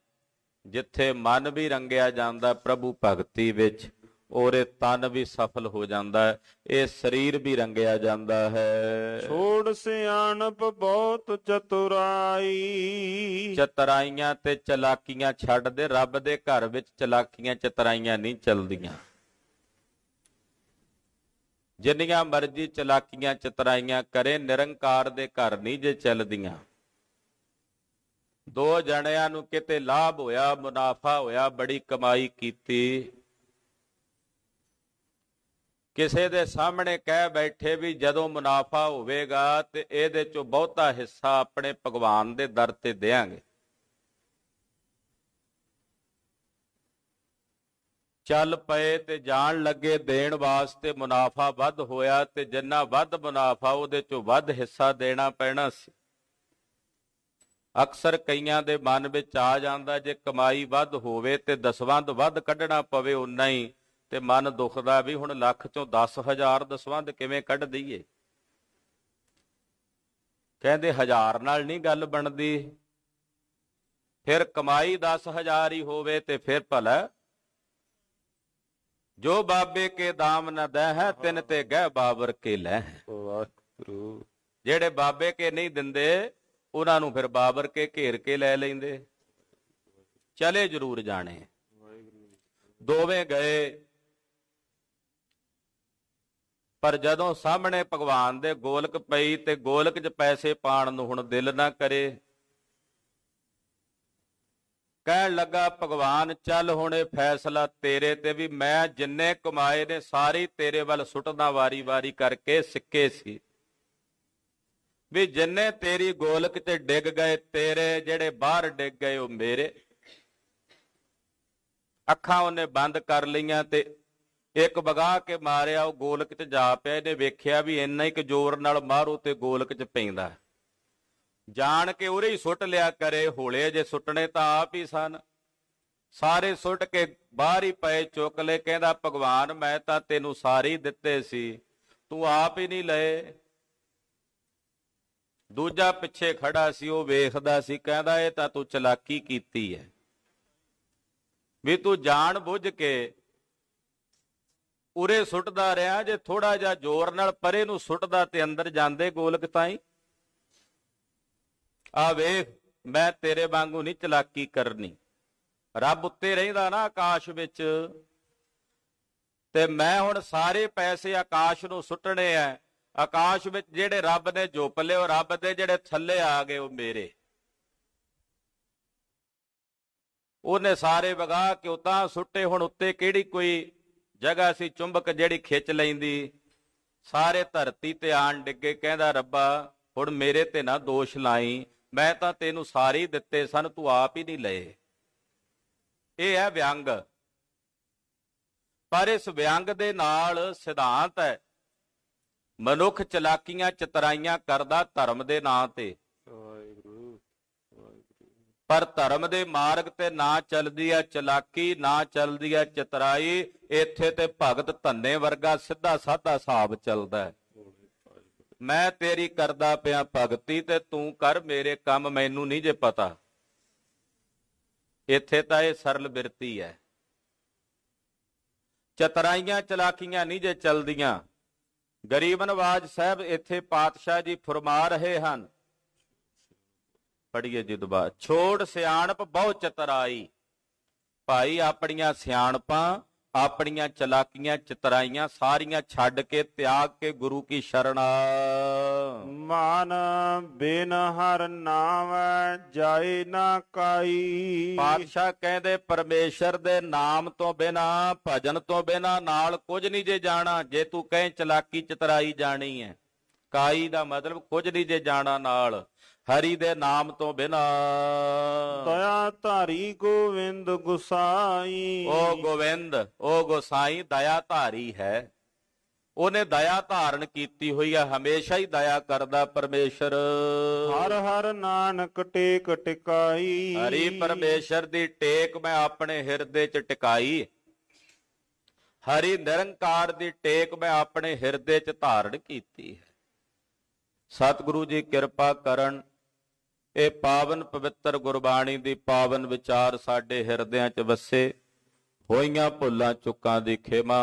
ਜਿੱਥੇ ਮਨ ਵੀ ਰੰਗਿਆ ਜਾਂਦਾ ਪ੍ਰਭੂ ਭਗਤੀ ਵਿੱਚ ਔਰ ਇਹ ਤਨ ਵੀ ਸਫਲ ਹੋ ਜਾਂਦਾ ਹੈ ਇਹ ਸਰੀਰ ਵੀ ਰੰਗਿਆ ਜਾਂਦਾ ਹੈ ਛੋੜ ਸਿਆਣਪ ਬਹੁਤ ਚਤੁਰਾਈ ਚਤਰਾਈਆਂ ਤੇ ਚਲਾਕੀਆਂ ਛੱਡ ਦੇ ਰੱਬ ਦੇ ਘਰ ਵਿੱਚ ਚਲਾਕੀਆਂ ਚਤਰਾਈਆਂ ਨਹੀਂ ਚੱਲਦੀਆਂ ਜਿੰਨੀਆਂ ਮਰਜ਼ੀ ਚਲਾਕੀਆਂ ਚਤਰਾਈਆਂ ਕਰੇ ਨਿਰੰਕਾਰ ਦੇ ਘਰ ਨਹੀਂ ਜੇ ਚੱਲਦੀਆਂ ਦੋ ਜਣਿਆਂ ਨੂੰ ਕਿਤੇ ਲਾਭ ਹੋਇਆ ਮੁਨਾਫਾ ਹੋਇਆ ਬੜੀ ਕਮਾਈ ਕੀਤੀ ਕਿਸੇ ਦੇ ਸਾਹਮਣੇ ਕਹਿ ਬੈਠੇ ਵੀ ਜਦੋਂ ਮੁਨਾਫਾ ਹੋਵੇਗਾ ਤੇ ਇਹਦੇ ਚੋਂ ਬਹੁਤਾ ਹਿੱਸਾ ਆਪਣੇ ਭਗਵਾਨ ਦੇ ਦਰ ਤੇ ਦੇਾਂਗੇ ਚੱਲ ਪਏ ਤੇ ਜਾਣ ਲੱਗੇ ਦੇਣ ਵਾਸਤੇ ਮੁਨਾਫਾ ਵੱਧ ਹੋਇਆ ਤੇ ਜਿੰਨਾ ਵੱਧ ਮੁਨਾਫਾ ਉਹਦੇ ਚੋਂ ਵੱਧ ਹਿੱਸਾ ਦੇਣਾ ਪੈਣਾ ਸੀ ਅਕਸਰ ਕਈਆਂ ਦੇ ਮਨ ਵਿੱਚ ਆ ਜਾਂਦਾ ਜੇ ਕਮਾਈ ਵੱਧ ਹੋਵੇ ਤੇ ਦਸਵੰਦ ਵੱਧ ਕੱਢਣਾ ਪਵੇ ਉਨਾ ਹੀ ਤੇ ਮਨ ਦੁਖਦਾ ਵੀ ਹੁਣ ਲੱਖ ਚੋਂ 10000 ਦਸਵਾਂ ਤੇ ਕਿਵੇਂ ਕੱਢ ਦਈਏ ਕਹਿੰਦੇ ਹਜ਼ਾਰ ਨਾਲ ਨਹੀਂ ਗੱਲ ਬਣਦੀ ਫਿਰ ਕਮਾਈ 10000 ਹੀ ਹੋਵੇ ਤੇ ਫਿਰ ਭਲਾ ਜੋ ਬਾਬੇ ਕੇ ਦਾਮ ਨ ਦਹਿ ਤਿੰਨ ਤੇ ਗਹਿ ਬਾਬਰ ਕੇ ਲੈ ਵਾਹਿਗੁਰੂ ਜਿਹੜੇ ਬਾਬੇ ਕੇ ਨਹੀਂ ਦਿੰਦੇ ਉਹਨਾਂ ਨੂੰ ਫਿਰ ਬਾਬਰ ਕੇ ਘੇਰ ਕੇ ਲੈ ਲੈਂਦੇ ਚਲੇ ਜ਼ਰੂਰ ਜਾਣੇ ਦੋਵੇਂ ਗਏ ਪਰ ਜਦੋਂ ਸਾਹਮਣੇ ਭਗਵਾਨ ਦੇ ਗੋਲਕ ਪਈ ਤੇ ਗੋਲਕ 'ਚ ਪੈਸੇ ਪਾਣ ਨੂੰ ਹੁਣ ਦਿਲ ਨਾ ਕਰੇ ਕਹਿਣ ਲੱਗਾ ਭਗਵਾਨ ਚੱਲ ਹੁਣ ਇਹ ਫੈਸਲਾ ਤੇਰੇ ਤੇ ਵੀ ਮੈਂ ਜਿੰਨੇ ਕਮਾਏ ਨੇ ਸਾਰੇ ਤੇਰੇ ਵੱਲ ਸੁੱਟਦਾ ਵਾਰੀ-ਵਾਰੀ ਕਰਕੇ ਸਿੱਕੇ ਸੀ ਵੀ ਜਿੰਨੇ ਤੇਰੀ ਗੋਲਕ ਤੇ ਡਿੱਗ ਗਏ ਤੇਰੇ ਜਿਹੜੇ ਬਾਹਰ ਡਿੱਗ ਗਏ ਉਹ ਮੇਰੇ ਅੱਖਾਂ ਉਹਨੇ ਬੰਦ ਕਰ ਲਈਆਂ ਤੇ ਇੱਕ ਬਗਾ ਕੇ ਮਾਰਿਆ ਉਹ ਗੋਲਕ 'ਚ ਜਾ ਪਿਆ ਇਹਨੇ ਵੇਖਿਆ ਵੀ ਇੰਨਾ ਹੀ ਕਿ ਜ਼ੋਰ ਨਾਲ ਮਾਰੋ ਤੇ ਗੋਲਕ 'ਚ ਪੈਂਦਾ ਜਾਣ ਕੇ ਉਰੇ ਹੀ ਸੁੱਟ ਲਿਆ ਕਰੇ ਹੋਲੇ ਜੇ ਸੁੱਟਣੇ ਤਾਂ ਆਪ ਹੀ ਸਨ ਸਾਰੇ ਸੁੱਟ ਕੇ ਬਾਹਰ ਹੀ ਪਏ ਚੁੱਕ ਲੈ ਕਹਿੰਦਾ ਭਗਵਾਨ ਮੈਂ ਤਾਂ ਤੈਨੂੰ ਸਾਰੀ ਦਿੱਤੇ ਸੀ ਤੂੰ ਆਪ ਹੀ ਨਹੀਂ ਲਏ ਦੂਜਾ ਪਿੱਛੇ ਖੜਾ ਸੀ ਉਹ ਵੇਖਦਾ ਸੀ ਕਹਿੰਦਾ ਇਹ ਤਾਂ ਤੂੰ ਚਲਾਕੀ ਕੀਤੀ ਹੈ ਵੀ ਤੂੰ ਜਾਣ ਬੁੱਝ ਕੇ ਉਰੇ ਸੁੱਟਦਾ ਰਿਹਾ ਜੇ ਥੋੜਾ ਜਿਹਾ ਜ਼ੋਰ ਨਾਲ ਪਰੇ ਨੂੰ ਸੁੱਟਦਾ ਤੇ ਅੰਦਰ ਜਾਂਦੇ ਗੋਲਕ ਤਾਈ ਆ ਵੇਖ ਮੈਂ ਤੇਰੇ ਵਾਂਗੂ ਨਹੀਂ ਚਲਾਕੀ ਕਰਨੀ ਰੱਬ ਉੱਤੇ ਰਹਿੰਦਾ ਨਾ ਆਕਾਸ਼ ਵਿੱਚ ਤੇ ਮੈਂ ਹੁਣ ਸਾਰੇ ਪੈਸੇ ਆਕਾਸ਼ ਨੂੰ ਸੁੱਟਣੇ ਆ ਆਕਾਸ਼ ਵਿੱਚ ਜਿਹੜੇ ਰੱਬ ਨੇ ਜੋਪ ਲਿਓ ਰੱਬ ਦੇ ਜਿਹੜੇ ਥੱਲੇ ਆ ਗਏ ਉਹ ਮੇਰੇ ਉਹਨੇ ਸਾਰੇ ਵਗਾ ਕਿਉਂ ਤਾਂ ਸੁੱਟੇ ਹੁਣ ਉੱਤੇ ਕਿਹੜੀ ਕੋਈ ਜਗ੍ਹਾ ਸੀ ਚੁੰਬਕ ਜਿਹੜੀ ਖਿੱਚ ਲੈਂਦੀ ਸਾਰੇ ਧਰਤੀ ਤੇ ਆਣ ਡਿੱਗੇ ਕਹਿੰਦਾ ਰੱਬਾ ਹੁਣ ਮੇਰੇ ਤੇ ਨਾ ਦੋਸ਼ ਲਾਈ ਮੈਂ ਤਾਂ ਤੈਨੂੰ ਸਾਰੀ ਦਿੱਤੇ ਸਨ ਤੂੰ ਆਪ ਹੀ ਨਹੀਂ ਲਏ ਇਹ ਹੈ ਵਿਅੰਗ ਪਰ ਇਸ ਵਿਅੰਗ ਦੇ ਨਾਲ ਸਿਧਾਂਤ ਹੈ ਮਨੁੱਖ ਚਲਾਕੀਆਂ ਚਤਰਾਈਆਂ ਕਰਦਾ ਧਰਮ ਦੇ ਨਾਂ ਤੇ ਪਰ ਧਰਮ ਦੇ ਮਾਰਗ ਤੇ ਨਾ ਚੱਲਦੀ ਆ ਚਲਾਕੀ ਨਾ ਚੱਲਦੀ ਆ ਚਤਰਾਈ ਇੱਥੇ ਤੇ ਭਗਤ ਧੰਨੇ ਵਰਗਾ ਸਿੱਧਾ ਸਾਦਾ ਹਿਸਾਬ ਚੱਲਦਾ ਮੈਂ ਤੇਰੀ ਕਰਦਾ ਪਿਆ ਭਗਤੀ ਤੇ ਤੂੰ ਕਰ ਮੇਰੇ ਕੰਮ ਮੈਨੂੰ ਨਹੀਂ ਜੇ ਪਤਾ ਇੱਥੇ ਤਾਂ ਇਹ ਸਰਲ ਬਿਰਤੀ ਹੈ ਚਤਰਾਈਆਂ ਚਲਾਕੀਆਂ ਨਹੀਂ ਜੇ ਚੱਲਦੀਆਂ ਗਰੀਬ ਨਵਾਜ ਸਾਹਿਬ ਇੱਥੇ ਪਾਤਸ਼ਾਹ ਜੀ ਫਰਮਾ ਰਹੇ ਹਨ ਪੜੀਏ ਜੀ ਦੁਬਾਰਾ ਛੋੜ ਸਿਆਣਪ ਬਹੁ ਚਤਰਾਈ ਭਾਈ ਆਪਣੀਆਂ ਸਿਆਣਪਾਂ ਆਪਣੀਆਂ ਚਲਾਕੀਆਂ ਚਤਰਾਈਆਂ ਸਾਰੀਆਂ ਛੱਡ ਕੇ ਤਿਆਗ ਕੇ ਗੁਰੂ ਕੀ ਸ਼ਰਨ ਮਨ ਬਿਨ ਹਰ ਨਾਮ ਜਾਏ ਨਾ ਕਾਈ ਪਾਤਸ਼ਾਹ ਕਹਿੰਦੇ ਪਰਮੇਸ਼ਰ ਦੇ ਨਾਮ ਤੋਂ ਬਿਨਾ ਭਜਨ ਤੋਂ ਬਿਨਾ ਨਾਲ ਕੁਝ ਨਹੀਂ ਜੇ ਜਾਣਾ ਜੇ ਤੂੰ ਕਹੇ ਚਲਾਕੀ ਚਤਰਾਈ ਜਾਣੀ ਹੈ ਕਾਈ ਦਾ ਮਤਲਬ ਕੁਝ ਨਹੀਂ ਜੇ ਜਾਣਾ ਨਾਲ ਹਰੀ ਦੇ ਨਾਮ ਤੋਂ ਬਿਨਾ ਦਇਆ ਧਾਰੀ ਗੋਵਿੰਦ ਗੁਸਾਈ ਓ ਗੋਵਿੰਦ ਓ ਗੁਸਾਈ ਦਇਆ ਧਾਰੀ ਹੈ ਉਹਨੇ ਦਇਆ ਧਾਰਨ ਕੀਤੀ ਹੋਈ ਹੈ ਹਮੇਸ਼ਾ ਹੀ ਦਇਆ ਕਰਦਾ ਪਰਮੇਸ਼ਰ ਹਰ ਹਰ ਨਾਨਕ ਟੇਕ ਟਿਕਾਈ ਹਰੀ ਪਰਮੇਸ਼ਰ ਦੀ ਟੇਕ ਮੈਂ ਆਪਣੇ ਹਿਰਦੇ 'ਚ ਟਿਕਾਈ ਹਰੀ ਨਿਰੰਕਾਰ ਦੀ ਟੇਕ ਮੈਂ ਆਪਣੇ ਹਿਰਦੇ 'ਚ ਧਾਰਨ ਕੀਤੀ ਹੈ ਸਤਿਗੁਰੂ ਜੀ ਕਿਰਪਾ ਕਰਨ ਇਹ ਪਾਵਨ ਪਵਿੱਤਰ ਗੁਰਬਾਣੀ ਦੀ ਪਾਵਨ ਵਿਚਾਰ ਸਾਡੇ ਹਿਰਦਿਆਂ 'ਚ ਵਸੇ ਹੋਈਆਂ ਭੁੱਲਾਂ ਚੁੱਕਾਂ ਦੀ ਖੇਮਾ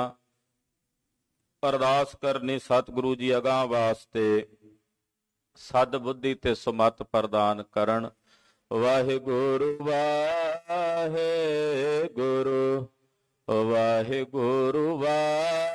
ਅਰਦਾਸ ਕਰਨੀ ਸਤਿਗੁਰੂ ਜੀ ਅਗਾ ਵਾਸਤੇ ਸਦ ਬੁੱਧੀ ਤੇ ਸੁਮਤ ਪ੍ਰਦਾਨ ਕਰਨ ਵਾਹਿਗੁਰੂ ਵਾਹਿਗੁਰੂ ਵਾਹਿਗੁਰੂ ਵਾਹਿਗੁਰੂ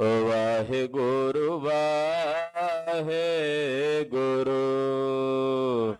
ਵਾਹਿ ਗੁਰੂ ਵਾਹਿ ਗੁਰੂ